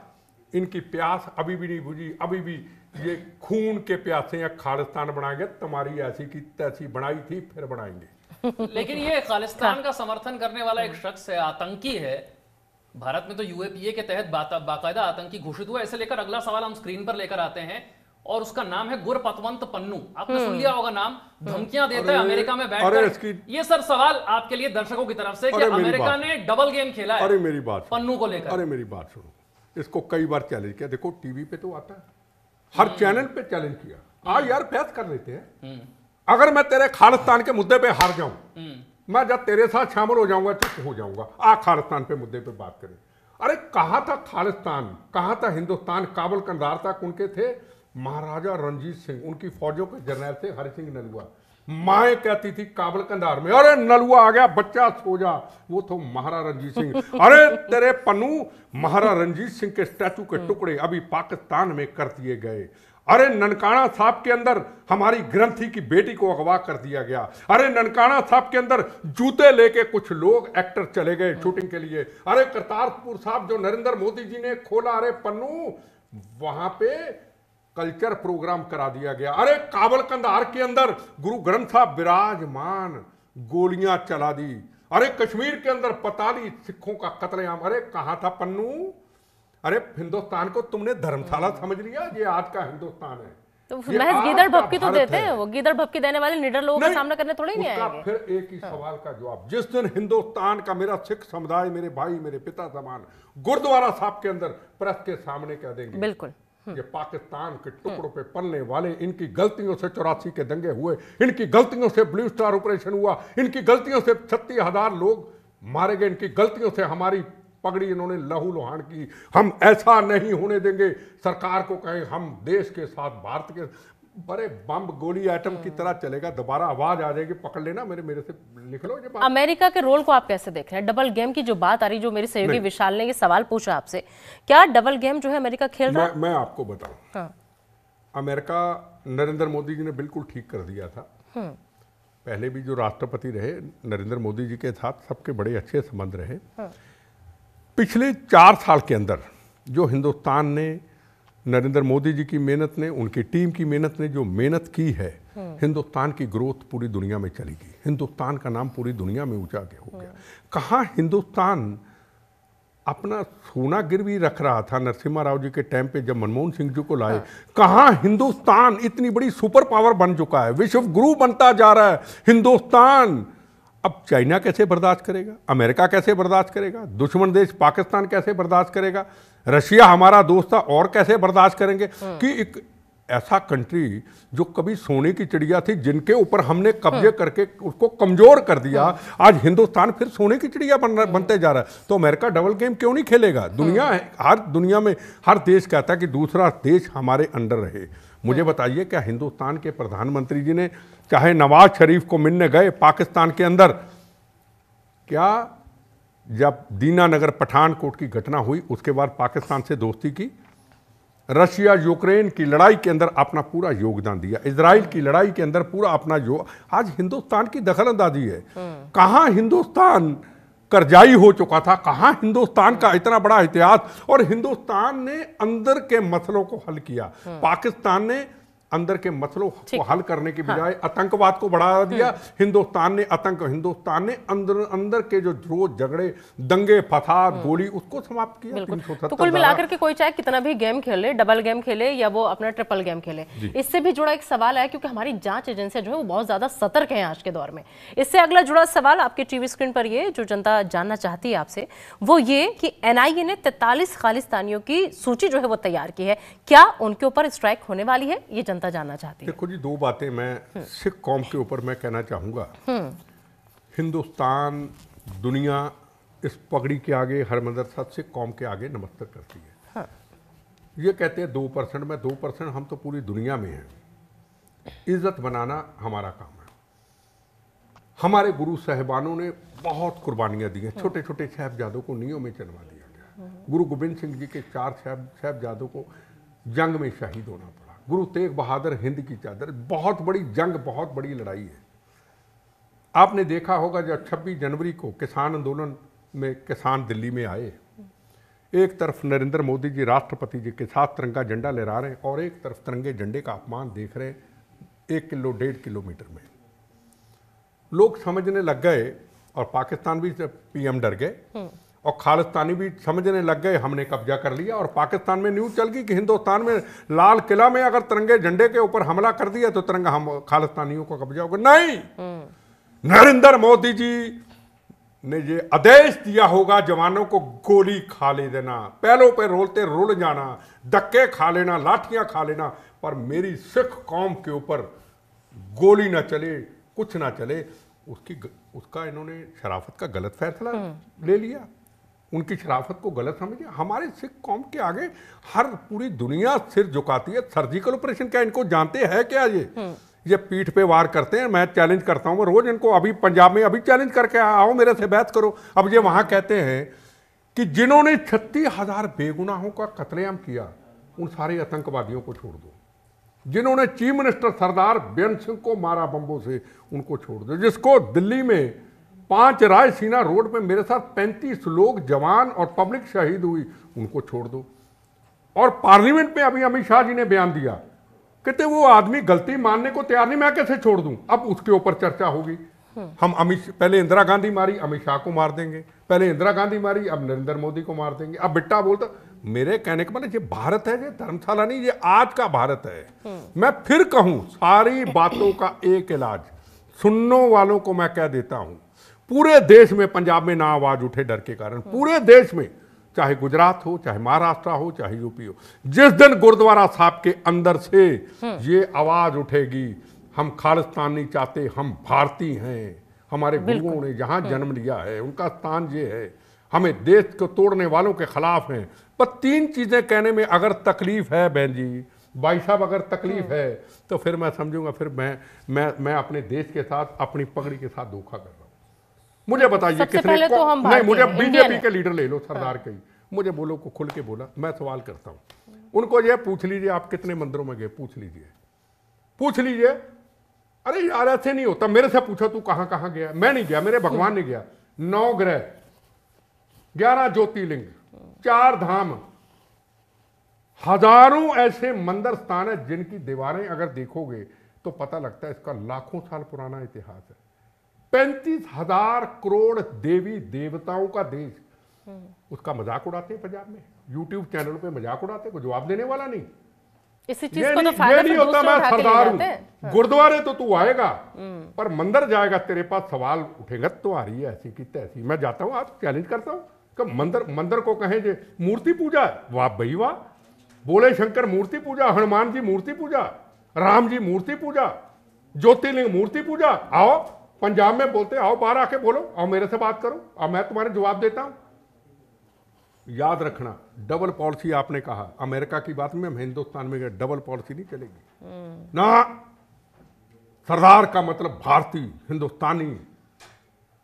इनकी प्यास अभी भी नहीं बुझी अभी भी ये खून के प्यासे या खालिस्तान बनाएंगे तुम्हारी ऐसी की तैसी बनाई थी फिर बनाएंगे लेकिन ये खालिस्तान का समर्थन करने वाला एक शख्स है आतंकी है भारत में तो यूएपीए के तहत बाकायदा आतंकी घोषित हुआ ऐसे लेकर अगला सवाल हम स्क्रीन पर लेकर आते हैं और उसका नाम है गुरपतवंत पन्नू आपने सुन लिया होगा नाम धमकियां देता है अमेरिका में बैठकर ये सर सवाल आपके लिए दर्शकों की तरफ से कि अमेरिका ने डबल गेम खेला है अरे मेरी बात पन्नू को लेकर अरे मेरी बात सुनो इसको कई बार चैलेंज किया देखो टीवी पे तो आता है हर चैनल पे चैलेंज किया हाँ यार बहस कर लेते हैं अगर मैं तेरे खालिस्तान के मुद्दे पे हार जाऊं मैं जब तेरे साथ शामिल हो जाऊंगा चुप हो जाऊंगा आ खालिस्तान पे मुद्दे पे बात करें अरे कहा था खालिस्तान कहा था हिंदुस्तान काबुल कंधार तक उनके थे महाराजा रणजीत सिंह उनकी फौजों के जनरल थे हरि सिंह नलुआ माए कहती थी काबल कंधार में अरे नलुआ आ गया बच्चा सो जा वो तो महारा रंजीत सिंह [LAUGHS] अरे तेरे पन्नू महारा रंजीत सिंह के स्टैचू के हाँ। टुकड़े अभी पाकिस्तान में कर दिए गए अरे ननकाना साहब के अंदर हमारी ग्रंथी की बेटी को अगवा कर दिया गया अरे ननकाना साहब के अंदर जूते लेके कुछ लोग एक्टर चले गए हाँ। शूटिंग के लिए अरे करतारपुर साहब जो नरेंद्र मोदी जी ने खोला अरे पन्नू वहां पे कल्चर प्रोग्राम करा दिया गया अरे काबल कंधार के अंदर गुरु ग्रंथ साहब विराजमान गोलियां चला दी अरे कश्मीर के अंदर पताली सिखों का कतलेआम अरे कहा था पन्नू अरे हिंदुस्तान को तुमने धर्मशाला समझ लिया ये आज का हिंदुस्तान है तो महज गीदड़ भपकी तो देते हैं वो गीदड़ भपकी देने वाले निडर लोगों का सामना करने थोड़ी नहीं आएगा फिर एक ही हाँ। सवाल का जवाब जिस दिन हिंदुस्तान का मेरा सिख समुदाय मेरे भाई मेरे पिता समान गुरुद्वारा साहब के अंदर प्रेस के सामने कह देंगे बिल्कुल हम्म। ये पाकिस्तान के हम्म। टुकड़ों पे पलने वाले इनकी गलतियों से चौरासी के दंगे हुए इनकी गलतियों से ब्लू स्टार ऑपरेशन हुआ इनकी गलतियों से छत्तीस हजार लोग मारे गए इनकी गलतियों से हमारी पगड़ी इन्होंने लहू लुहान की हम ऐसा नहीं होने देंगे सरकार को कहें हम देश के साथ भारत के बड़े बम गोली आइटम की तरह चलेगा दोबारा आवाज आ जाएगी पकड़ लेना मेरे मेरे से लिख लो ये बात अमेरिका के रोल को आप कैसे देख रहे हैं डबल गेम की जो बात आ रही जो मेरे सहयोगी विशाल ने ये सवाल पूछा आपसे क्या डबल गेम जो है अमेरिका खेल रहा है मैं आपको बताऊं हाँ। अमेरिका नरेंद्र मोदी जी ने बिल्कुल ठीक कर दिया था हम्म। पहले भी जो राष्ट्रपति रहे नरेंद्र मोदी जी के साथ सबके बड़े अच्छे संबंध रहे हाँ। पिछले चार साल के अंदर जो हिंदुस्तान ने नरेंद्र मोदी जी की मेहनत ने उनकी टीम की मेहनत ने जो मेहनत की है हम्म। हिंदुस्तान की ग्रोथ पूरी दुनिया में चली गई हिंदुस्तान का नाम पूरी दुनिया में ऊंचा के हो गया हम्म। कहाँ हिंदुस्तान अपना सोना गिरवी रख रहा था नरसिम्हा राव जी के टाइम पे जब मनमोहन सिंह जी को लाए हाँ। कहाँ हिंदुस्तान इतनी बड़ी सुपर पावर बन चुका है विश्व गुरु बनता जा रहा है हिंदुस्तान अब चाइना कैसे बर्दाश्त करेगा अमेरिका कैसे बर्दाश्त करेगा दुश्मन देश पाकिस्तान कैसे बर्दाश्त करेगा रशिया हमारा दोस्त था और कैसे बर्दाश्त करेंगे हाँ। कि एक ऐसा कंट्री जो कभी सोने की चिड़िया थी जिनके ऊपर हमने कब्जे हाँ। करके उसको कमजोर कर दिया हाँ। आज हिंदुस्तान फिर सोने की चिड़िया बन बनते जा रहा है तो अमेरिका डबल गेम क्यों नहीं खेलेगा दुनिया हर दुनिया में हर देश कहता है कि दूसरा देश हमारे अंडर रहे मुझे बताइए क्या हिंदुस्तान के प्रधानमंत्री जी ने चाहे नवाज शरीफ को मिलने गए पाकिस्तान के अंदर क्या जब दीनानगर पठानकोट की घटना हुई उसके बाद पाकिस्तान से दोस्ती की रशिया यूक्रेन की लड़ाई के अंदर अपना पूरा योगदान दिया इसराइल की लड़ाई के अंदर पूरा अपना योग आज हिंदुस्तान की दखल है हम्म। कहाँ हिंदुस्तान करजाई हो चुका था कहाँ हिंदुस्तान का इतना बड़ा इतिहास और हिंदुस्तान ने अंदर के मसलों को हल किया हाँ। पाकिस्तान ने अंदर के मसलों को हल करने के हाँ। बजाय हाँ। आतंकवाद को बढ़ावा दिया हम्म। हिंदुस्तान ने आतंक हिंदुस्तान ने अंदर अंदर के जो रोज झगड़े दंगे फसाद हम्म। गोली उसको समाप्त किया तो कुल मिलाकर के कोई चाहे कितना भी गेम खेले डबल गेम खेले या वो अपना ट्रिपल गेम खेले इससे भी जुड़ा एक सवाल है क्योंकि हमारी जांच एजेंसियां जो है वो बहुत ज्यादा सतर्क है आज के दौर में इससे अगला जुड़ा सवाल आपके टीवी स्क्रीन पर ये जो जनता जानना चाहती है आपसे वो ये की एनआईए ने तैतालीस खालिस्तानियों की सूची जो है वो तैयार की है क्या उनके ऊपर स्ट्राइक होने वाली है ये जनता जानना चाहती है देखो जी दो बातें मैं हम्म। सिख कौम के ऊपर मैं कहना चाहूँगा हम्म। हिंदुस्तान दुनिया इस पगड़ी के आगे हरमंदर साहब सिख कौम के आगे नमस्तक करती है हाँ। ये कहते हैं दो परसेंट में दो परसेंट हम तो पूरी दुनिया में हैं इज्जत बनाना हमारा काम है हमारे गुरु साहबानों ने बहुत कुर्बानियां दी हैं हम्म। छोटे छोटे साहबजादों को नियो में चलवा दिया गया गुरु गोबिंद सिंह जी के चार साहब साहबजादों को जंग में शहीद होना पड़ा गुरु तेग बहादुर हिंद की चादर बहुत बड़ी जंग बहुत बड़ी लड़ाई है आपने देखा होगा जब छब्बीस जनवरी को किसान आंदोलन में किसान दिल्ली में आए एक तरफ नरेंद्र मोदी जी राष्ट्रपति जी के साथ तिरंगा झंडा लहरा रहे हैं और एक तरफ तिरंगे झंडे का अपमान देख रहे हैं एक किलो डेढ़ किलोमीटर में लोग समझने लग गए और पाकिस्तान भी पीएम डर गए हम्म। और खालिस्तानी भी समझने लग गए हमने कब्जा कर लिया और पाकिस्तान में न्यूज़ चल गई कि हिंदुस्तान में लाल किला में अगर तिरंगे झंडे के ऊपर हमला कर दिया तो तिरंगा हम खालिस्तानियों को कब्जा होगा नहीं हम्म। नरेंद्र मोदी जी ने ये आदेश दिया होगा जवानों को गोली खा ले देना पैलों पे रोलते रोल जाना धक्के खा लेना लाठियां खा लेना पर मेरी सिख कौम के ऊपर गोली ना चले कुछ ना चले उसकी उसका इन्होंने शराफत का गलत फैसला हम्म। ले लिया उनकी शराफत को गलत समझे हमारे सिख कौम के आगे हर पूरी दुनिया सिर झुकाती है सर्जिकल ऑपरेशन क्या इनको जानते हैं क्या ये हम्म। ये पीठ पे वार करते हैं मैं चैलेंज करता हूँ रोज़ इनको अभी पंजाब में अभी चैलेंज करके आओ मेरे से बहस करो अब ये वहां कहते हैं कि जिन्होंने छत्तीस हज़ार बेगुनाहों का कतलेआम किया उन सारे आतंकवादियों को छोड़ दो जिन्होंने चीफ मिनिस्टर सरदार बेन सिंह को मारा बम्बों से उनको छोड़ दो जिसको दिल्ली में पांच राय सीना रोड पे मेरे साथ पैंतीस लोग जवान और पब्लिक शहीद हुई उनको छोड़ दो और पार्लियामेंट में अभी अमित शाह जी ने बयान दिया कहते वो आदमी गलती मानने को तैयार नहीं मैं कैसे छोड़ दूं अब उसके ऊपर चर्चा होगी हम्म। हम अमित पहले इंदिरा गांधी मारी अमित शाह को मार देंगे पहले इंदिरा गांधी मारी अब नरेंद्र मोदी को मार देंगे अब बिट्टा बोलता मेरे कहने के मतलब ये भारत है ये धर्मशाला नहीं ये आज का भारत है हम्म। मैं फिर कहूं सारी बातों का एक इलाज सुनने वालों को मैं कह देता हूं पूरे देश में पंजाब में ना आवाज उठे डर के कारण हम्म। पूरे देश में चाहे गुजरात हो चाहे महाराष्ट्र हो चाहे यूपी हो जिस दिन गुरुद्वारा साहब के अंदर से हम्म। ये आवाज उठेगी हम खालिस्तान नहीं चाहते हम भारतीय हैं हमारे गुरुओं ने जहाँ हम्म। जन्म लिया है उनका स्थान ये है हमें देश को तोड़ने वालों के खिलाफ हैं पर तीन चीज़ें कहने में अगर तकलीफ है बहन जी भाई साहब अगर तकलीफ है तो फिर मैं समझूंगा फिर मैं मैं मैं अपने देश के साथ अपनी पगड़ी के साथ धोखा कर मुझे बताइए कितने तो हम नहीं मुझे बीजेपी के लीडर ले लो सरदार कही मुझे बोलो को खुल के बोला मैं सवाल करता हूं उनको ये पूछ लीजिए आप कितने मंदिरों में गए पूछ लीजिए पूछ लीजिए अरे यार ऐसे नहीं होता मेरे से पूछो तू कहां कहां गया मैं नहीं गया मेरे भगवान ने गया नौ ग्रह ग्यारह ज्योतिर्लिंग चार धाम हजारों ऐसे मंदिर स्थान है जिनकी दीवारें अगर देखोगे तो पता लगता है इसका लाखों साल पुराना इतिहास है पैंतीस हजार करोड़ देवी देवताओं का देश हम्म। उसका मजाक उड़ाते हैं पंजाब में यूट्यूब चैनल पे मजाक उड़ाते कोई जवाब देने वाला नहीं इसी चीज को तो फायदा नहीं होता मैं सरदार हूँ गुरुद्वारे तो तू आएगा हम्म। पर मंदिर जाएगा तेरे पास सवाल उठेगा तो आ रही है ऐसी की तैसी मैं जाता हूँ आप चैलेंज करता हूँ मंदिर मंदिर को कहें जे मूर्ति पूजा वाह भाई वाह बोले शंकर मूर्ति पूजा हनुमान जी मूर्ति पूजा राम जी मूर्ति पूजा ज्योतिर्लिंग मूर्ति पूजा आओ पंजाब में बोलते आओ बाहर आके बोलो आओ मेरे से बात करो आओ मैं तुम्हारे जवाब देता हूं याद रखना डबल पॉलिसी आपने कहा अमेरिका की बात में हम हिंदुस्तान में डबल पॉलिसी नहीं चलेगी हम्म। ना सरदार का मतलब भारतीय हिंदुस्तानी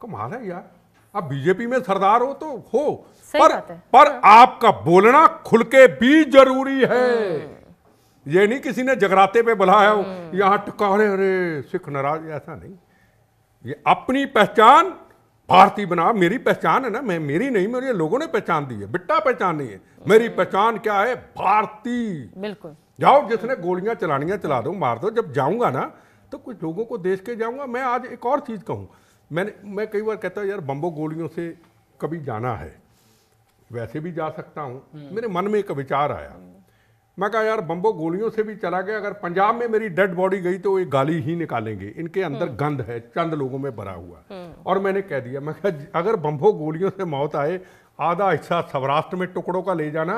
कमाल है यार आप बीजेपी में सरदार हो तो हो पर पर आपका बोलना खुल के भी जरूरी है हम्म। ये नहीं किसी ने जगराते पे बुलाया हो हम्म। यहां टकारे अरे सिख नाराज ऐसा नहीं ये अपनी पहचान भारतीय बना मेरी पहचान है ना मैं मेरी नहीं मेरे लोगों ने पहचान दी है बिट्टा पहचान नहीं है मेरी पहचान क्या है भारतीय बिल्कुल जाओ जिसने गोलियां चलानियां चला दो मार दो जब जाऊंगा ना तो कुछ लोगों को देश के जाऊंगा मैं आज एक और चीज़ कहूं मैंने मैं कई बार कहता हूं यार बम्बो गोलियों से कभी जाना है वैसे भी जा सकता हूँ हम्म। मेरे मन में एक विचार आया मैं कहा यार बम्बो गोलियों से भी चला गया अगर पंजाब में मेरी डेड बॉडी गई तो ये गाली ही निकालेंगे इनके अंदर हम्म। गंध है चंद लोगों में भरा हुआ हम्म। और मैंने कह दिया मैं कहा अगर बम्बो गोलियों से मौत आए आधा हिस्सा सौराष्ट्र में टुकड़ों का ले जाना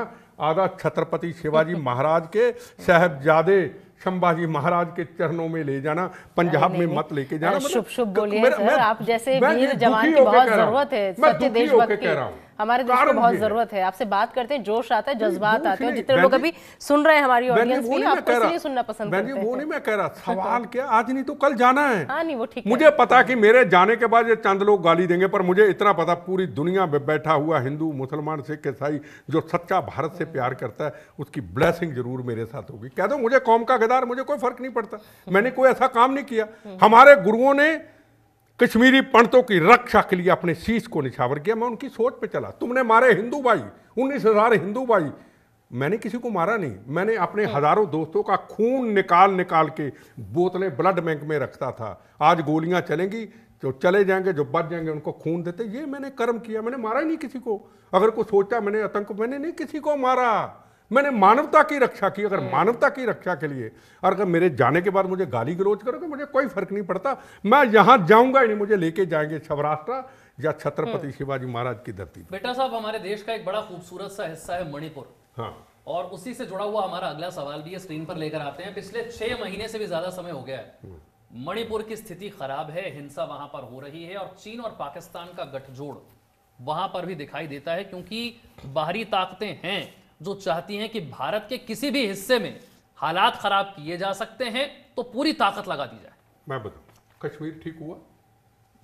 आधा छत्रपति शिवाजी [LAUGHS] महाराज के साहबजादे शंभाजी महाराज के चरणों में ले जाना पंजाब में मत लेके जाना मतलब शुभ शुभ बोलिए आप जैसे वीर जवान की बहुत जरूरत है सच्चे देशभक्त कह रहा हूँ हमारे देश को बहुत जरूरत है, आपसे बात करते हैं जोश आता है जज्बात आते हैं जितने लोग अभी सुन रहे हैं हमारी ऑडियंस भी आपको इसलिए सुनना पसंद करते हैं वो नहीं मैं कह रहा [LAUGHS] सवाल क्या आज नहीं तो कल जाना है हाँ नहीं वो ठीक मुझे पता कि मेरे जाने के बाद ये चंद लोग गाली देंगे पर मुझे इतना पता पूरी दुनिया में बैठा हुआ हिंदू मुसलमान सिख ईसाई जो सच्चा भारत से प्यार करता है उसकी ब्लेसिंग जरूर मेरे साथ होगी कह दो मुझे कौम का गदार मुझे कोई फर्क नहीं पड़ता मैंने कोई ऐसा काम नहीं किया हम्म। हमारे गुरुओं ने कश्मीरी पंडितों की रक्षा के लिए अपने शीश को निछावर किया मैं उनकी सोच पे चला तुमने मारे हिंदू भाई उन्नीस हजार हिंदू भाई मैंने किसी को मारा नहीं मैंने अपने हजारों दोस्तों का खून निकाल निकाल के बोतलें ब्लड बैंक में रखता था आज गोलियां चलेंगी जो चले जाएंगे जो बच जाएंगे उनको खून देते ये मैंने कर्म किया मैंने मारा ही नहीं किसी को अगर कुछ सोचा मैंने आतंक मैंने नहीं किसी को मारा मैंने मानवता की रक्षा की अगर हम्म। मानवता की रक्षा के लिए और अगर मेरे जाने के बाद मुझे गाली गलोच करोगे तो मुझे कोई फर्क नहीं पड़ता मैं यहाँ जाऊँगा ही नहीं मुझे लेके जाएंगे सौराष्ट्र या छत्रपति हम्म। शिवाजी महाराज की धरती बेटा साहब हमारे देश का एक बड़ा खूबसूरत सा हिस्सा है मणिपुर हाँ और उसी से जुड़ा हुआ हमारा अगला सवाल भी स्क्रीन पर लेकर आते हैं पिछले छह महीने से भी ज्यादा समय हो गया है हम्म। मणिपुर की स्थिति खराब है हिंसा वहां पर हो रही है और चीन और पाकिस्तान का गठजोड़ वहां पर भी दिखाई देता है क्योंकि बाहरी ताकतें हैं जो चाहती हैं कि भारत के किसी भी हिस्से में हालात खराब किए जा सकते हैं तो पूरी ताकत लगा दी जाए मैं बताऊँ कश्मीर ठीक हुआ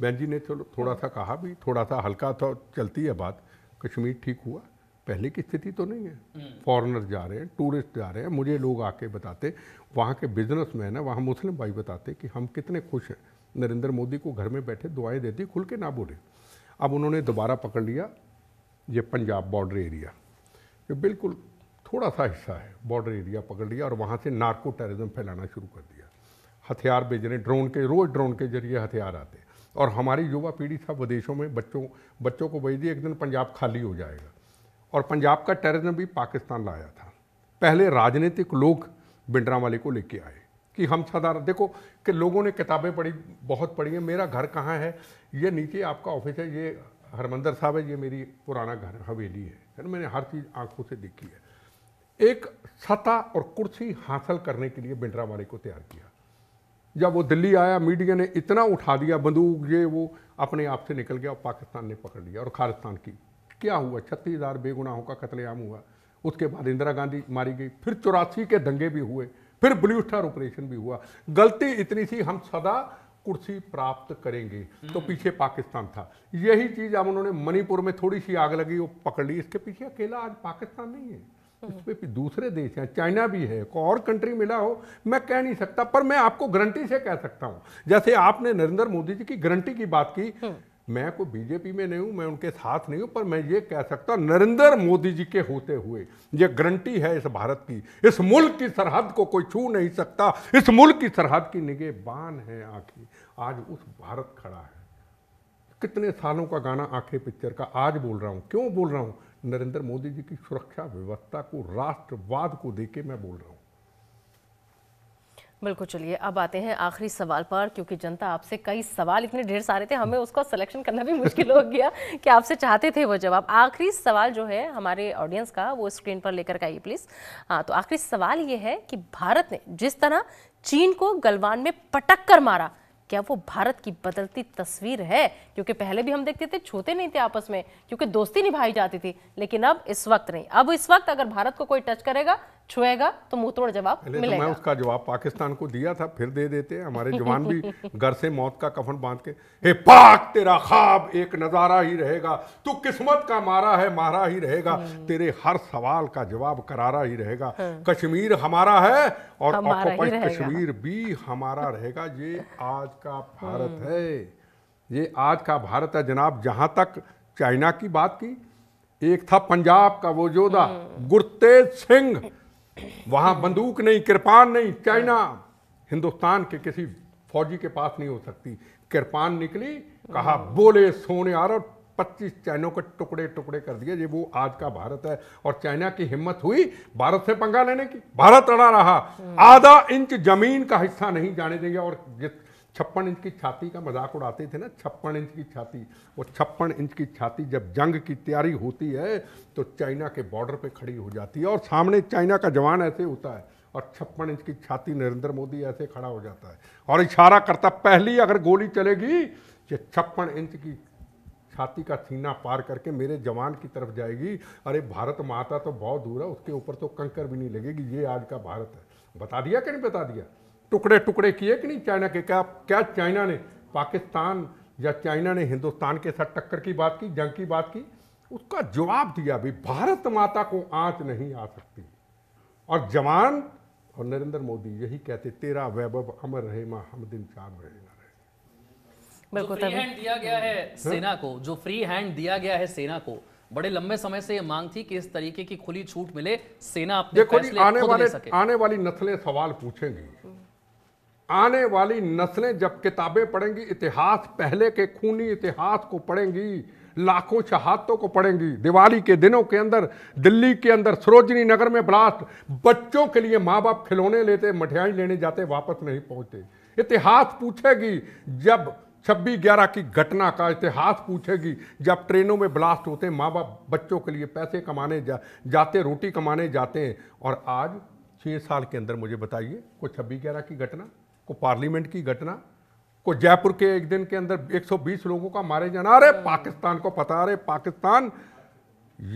बहन जी ने चलो तो थोड़ा सा कहा भी थोड़ा सा हल्का था तो चलती है बात कश्मीर ठीक हुआ पहले की स्थिति तो नहीं है फॉरेनर हम्म। जा रहे हैं टूरिस्ट जा रहे हैं मुझे लोग आके बताते वहाँ के बिजनेसमैन है वहाँ मुस्लिम भाई बताते कि हम कितने खुश हैं नरेंद्र मोदी को घर में बैठे दुआएं देती खुल के ना बोले अब उन्होंने दोबारा पकड़ लिया ये पंजाब बॉर्डर एरिया कि बिल्कुल थोड़ा सा हिस्सा है बॉर्डर एरिया पकड़ लिया और वहाँ से नार्को टेररिज्म फैलाना शुरू कर दिया हथियार भेजने ड्रोन के रोज़ ड्रोन के जरिए हथियार आते और हमारी युवा पीढ़ी सब विदेशों में बच्चों बच्चों को भेज दिए एक दिन पंजाब खाली हो जाएगा और पंजाब का टेररिज्म भी पाकिस्तान लाया था पहले राजनीतिक लोग बिंडरा वाले को लेके आए कि हम साधारण देखो कि लोगों ने किताबें पढ़ी बहुत पढ़ी हैं मेरा घर कहाँ है ये नीचे आपका ऑफिस है ये हरमंदर साहब है ये मेरी पुराना घर हवेली है है ना मैंने हर चीज़ आंखों से देखी है एक सत्ता और कुर्सी हासिल करने के लिए भिंडरावाले को तैयार किया जब वो दिल्ली आया मीडिया ने इतना उठा दिया बंदूक ये वो अपने आप से निकल गया और पाकिस्तान ने पकड़ लिया और खालिस्तान की क्या हुआ छत्तीस हज़ार बेगुनाहों का कतलेआम हुआ उसके बाद इंदिरा गांधी मारी गई फिर चौरासी के दंगे भी हुए फिर ब्लू स्टार ऑपरेशन भी हुआ गलती इतनी सी हम सदा कुर्सी प्राप्त करेंगे तो हम्म। पीछे पाकिस्तान था यही चीज अब उन्होंने मणिपुर में थोड़ी सी आग लगी वो पकड़ ली इसके पीछे अकेला आज पाकिस्तान नहीं है हम्म। इसमें भी दूसरे देश हैं चाइना भी है को और कंट्री मिला हो मैं कह नहीं सकता पर मैं आपको गारंटी से कह सकता हूं जैसे आपने नरेंद्र मोदी जी की गारंटी की बात की हम्म। मैं को बीजेपी में नहीं हूँ मैं उनके साथ नहीं हूँ पर मैं ये कह सकता नरेंद्र मोदी जी के होते हुए ये गारंटी है इस भारत की इस मुल्क की सरहद को कोई छू नहीं सकता इस मुल्क की सरहद की निगे बान है आँखें आज उस भारत खड़ा है कितने सालों का गाना आंखें पिक्चर का आज बोल रहा हूँ क्यों बोल रहा हूँ नरेंद्र मोदी जी की सुरक्षा व्यवस्था को राष्ट्रवाद को देके मैं बोल रहा हूँ बिल्कुल चलिए अब आते हैं आखिरी सवाल पर क्योंकि जनता आपसे कई सवाल इतने ढेर सारे थे हमें उसका सिलेक्शन करना भी मुश्किल हो गया कि आपसे चाहते थे वो जवाब आखिरी सवाल जो है हमारे ऑडियंस का वो स्क्रीन पर लेकर के आइए प्लीज़ हाँ तो आखिरी सवाल ये है कि भारत ने जिस तरह चीन को गलवान में पटक कर मारा क्या वो भारत की बदलती तस्वीर है क्योंकि पहले भी हम देखते थे छूते नहीं थे आपस में क्योंकि दोस्ती निभाई जाती थी लेकिन अब इस वक्त नहीं अब इस वक्त अगर भारत को कोई टच करेगा छुएगा तो मुंह जवाब तो मिलेगा तो मैं उसका जवाब पाकिस्तान को दिया था फिर दे देते हमारे जवान भी [LAUGHS] घर से मौत का कफन बांध के हे पाक तेरा ख्वाब एक नज़ारा ही रहेगा तू किस्मत का मारा है मारा ही रहेगा हम्म। तेरे हर सवाल का जवाब करारा ही रहेगा हम्म। कश्मीर हमारा है और कश्मीर भी हमारा रहेगा ये आज का भारत हम्म। है ये आज का भारत है जनाब जहां तक चाइना की बात की एक था पंजाब का वो जोधा गुरतेज सिंह वहां बंदूक नहीं कृपान नहीं चाइना हिंदुस्तान के किसी फौजी के पास नहीं हो सकती कृपान निकली कहा बोले सोने आ रहा पच्चीस चाइनों के टुकड़े टुकड़े कर दिए ये वो आज का भारत है और चाइना की हिम्मत हुई भारत से पंगा लेने की भारत अड़ा रहा आधा इंच जमीन का हिस्सा नहीं जाने देंगे और जिस छप्पन इंच की छाती का मजाक उड़ाते थे ना छप्पन इंच की छाती वो छप्पन इंच की छाती जब जंग की तैयारी होती है तो चाइना के बॉर्डर पे खड़ी हो जाती है और सामने चाइना का जवान ऐसे होता है और छप्पन इंच की छाती नरेंद्र मोदी ऐसे खड़ा हो जाता है और इशारा करता पहली अगर गोली चलेगी ये छप्पन इंच की छाती का सीना पार करके मेरे जवान की तरफ जाएगी अरे भारत माता तो बहुत दूर है उसके ऊपर तो कंकर भी नहीं लगेगी ये आज का भारत है बता दिया कि नहीं बता दिया टुकड़े टुकड़े किए कि नहीं चाइना के क्या क्या चाइना ने पाकिस्तान या चाइना ने हिंदुस्तान के साथ टक्कर की बात की जंग की बात की उसका जवाब दिया भी भारत माता को आंच नहीं आ सकती और जवान और नरेंद्र मोदी यही कहते तेरा वैभव अमर रहे माँ हम दिन शाम रहे ना रहे बिल्कुल फ्री हैंड दिया गया है हाँ? सेना को जो फ्री हैंड दिया गया है सेना को बड़े लंबे समय से ये मांग थी कि इस तरीके की खुली छूट मिले सेना अपने देखो आने वाले आने वाली नथले सवाल पूछेंगी आने वाली नस्लें जब किताबें पढ़ेंगी इतिहास पहले के खूनी इतिहास को पढ़ेंगी लाखों शहादतों को पढ़ेंगी दिवाली के दिनों के अंदर दिल्ली के अंदर सरोजनी नगर में ब्लास्ट बच्चों के लिए माँ बाप खिलौने लेते मठियाई लेने जाते वापस नहीं पहुँचते इतिहास पूछेगी जब छब्बीस ग्यारह की घटना का इतिहास पूछेगी जब ट्रेनों में ब्लास्ट होते माँ बाप बच्चों के लिए पैसे कमाने जा, जाते रोटी कमाने जाते हैं और आज छः साल के अंदर मुझे बताइए कोई छब्बीस ग्यारह की घटना को पार्लियामेंट की घटना को जयपुर के एक दिन के अंदर 120 लोगों का मारे जाना अरे हाँ। पाकिस्तान को पता अरे पाकिस्तान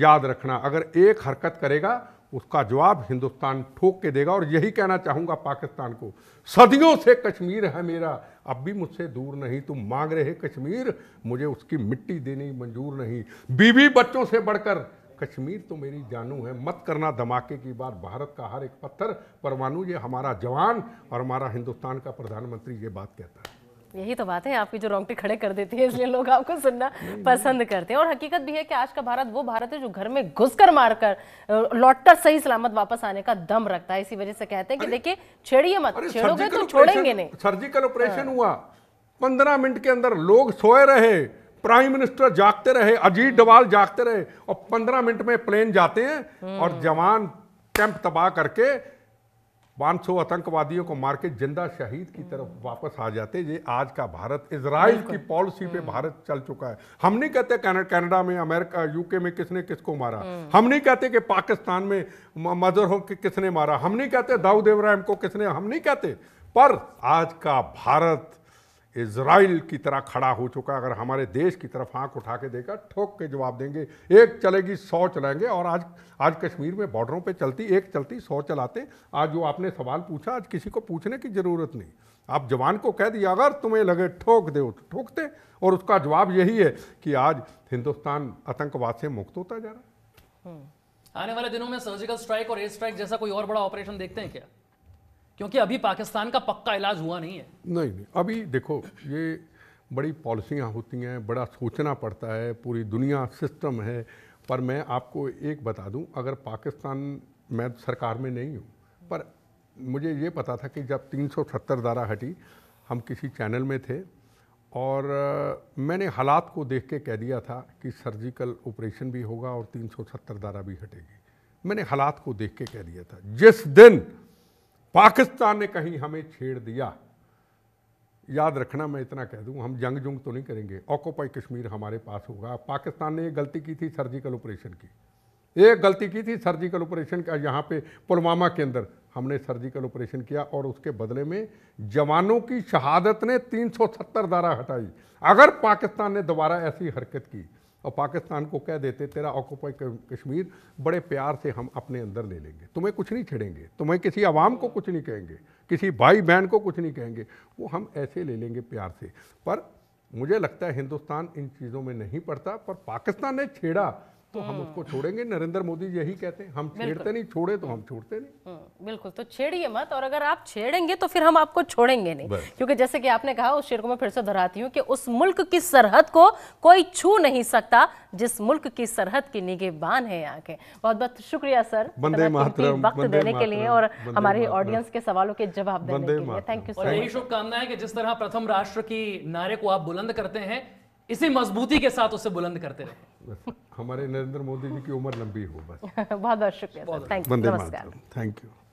याद रखना अगर एक हरकत करेगा उसका जवाब हिंदुस्तान ठोक के देगा और यही कहना चाहूँगा पाकिस्तान को सदियों से कश्मीर है मेरा अब भी मुझसे दूर नहीं तुम मांग रहे कश्मीर मुझे उसकी मिट्टी देनी मंजूर नहीं बीवी बच्चों से बढ़कर कश्मीर तो मेरी जानू है मत करना धमाके की बात भारत का हर एक पत्थर परमाणु ये हमारा जवान और हमारा हिंदुस्तान का प्रधानमंत्री ये बात कहता है यही तो बात है आपकी जो रोंगटे खड़े कर देती है इसलिए लोग आपको सुनना पसंद करते हैं और हकीकत भी है कि आज का भारत वो भारत है जो घर में घुसकर मारकर लौटकर सही सलामत वापस आने का दम रखता है इसी वजह से कहते हैं कि देखिए छेड़िए मत छेड़ोगे तो छोड़ेंगे नहीं सर्जिकल ऑपरेशन हाँ। हुआ पंद्रह मिनट के अंदर लोग सोए रहे प्राइम मिनिस्टर जागते रहे अजीत डवाल जागते रहे और पंद्रह मिनट में प्लेन जाते हैं और हम्म। जवान कैंप तबाह करके सौ आतंकवादियों को मार के जिंदा शहीद की तरफ हम्म। वापस आ जाते ये आज का भारत इसराइल की पॉलिसी पे हम्म। भारत चल चुका है हम नहीं कहते कनाडा में अमेरिका यूके में किसने किसको मारा हम नहीं कहते कि पाकिस्तान में मजर हो कि किसने मारा हम नहीं कहते दाऊद इब्राहिम को किसने हम नहीं कहते पर आज का भारत इसराइल की तरह खड़ा हो चुका अगर हमारे देश की तरफ आंख उठा के देगा ठोक के जवाब देंगे एक चलेगी सौ चलाएंगे और आज आज कश्मीर में बॉर्डरों पे चलती एक चलती सौ चलाते आज जो आपने सवाल पूछा आज किसी को पूछने की ज़रूरत नहीं आप जवान को कह दिया अगर तुम्हें लगे ठोक दे तो ठोकते और उसका जवाब यही है कि आज हिंदुस्तान आतंकवाद से मुक्त होता जा रहा है हम्म। आने वाले दिनों में सर्जिकल स्ट्राइक और एयर स्ट्राइक जैसा कोई और बड़ा ऑपरेशन देखते हैं क्या क्योंकि अभी पाकिस्तान का पक्का इलाज हुआ नहीं है नहीं नहीं अभी देखो ये बड़ी पॉलिसियाँ होती हैं बड़ा सोचना पड़ता है पूरी दुनिया सिस्टम है पर मैं आपको एक बता दूं अगर पाकिस्तान मैं सरकार में नहीं हूँ पर मुझे ये पता था कि जब 370 धारा हटी हम किसी चैनल में थे और मैंने हालात को देख के कह दिया था कि सर्जिकल ऑपरेशन भी होगा और 370 धारा भी हटेगी मैंने हालात को देख के कह दिया था जिस दिन पाकिस्तान ने कहीं हमें छेड़ दिया याद रखना मैं इतना कह दूं हम जंग जुंग तो नहीं करेंगे ऑक्योपाई कश्मीर हमारे पास होगा पाकिस्तान ने एक गलती की थी सर्जिकल ऑपरेशन की एक गलती की थी सर्जिकल ऑपरेशन का यहाँ पे पुलवामा के अंदर हमने सर्जिकल ऑपरेशन किया और उसके बदले में जवानों की शहादत ने 370 धारा हटाई अगर पाकिस्तान ने दोबारा ऐसी हरकत की और पाकिस्तान को कह देते तेरा ऑक्यूपाई कश्मीर बड़े प्यार से हम अपने अंदर ले लेंगे तुम्हें कुछ नहीं छेड़ेंगे तुम्हें किसी आवाम को कुछ नहीं कहेंगे किसी भाई बहन को कुछ नहीं कहेंगे वो हम ऐसे ले लेंगे प्यार से पर मुझे लगता है हिंदुस्तान इन चीज़ों में नहीं पड़ता पर पाकिस्तान ने छेड़ा तो हम हाँ। उसको छोड़ेंगे नरेंद्र मोदी यही कहते हैं हम छेड़ते नहीं छोड़े तो हम छोड़ते नहीं हाँ, बिल्कुल तो छेड़िए मत और अगर आप छेड़ेंगे तो फिर हम आपको छोड़ेंगे नहीं क्योंकि जैसे कि आपने कहा उस शेर को मैं फिर से दोहराती हूँ कि उस मुल्क की सरहद को कोई छू नहीं सकता जिस मुल्क की सरहद की निगेबान है आंखें बहुत बहुत शुक्रिया सर बंदे वक्त देने के लिए और हमारे ऑडियंस के सवालों के जवाब देने के लिए थैंक यू सर यही शुभकामना है कि जिस तरह प्रथम राष्ट्र की नारे को आप बुलंद करते हैं इसी मजबूती के साथ उसे बुलंद करते रहे हमारे नरेंद्र मोदी जी की उम्र लंबी हो बस [LAUGHS] बहुत बहुत शुक्रिया थैंक यू नमस्कार थैंक यू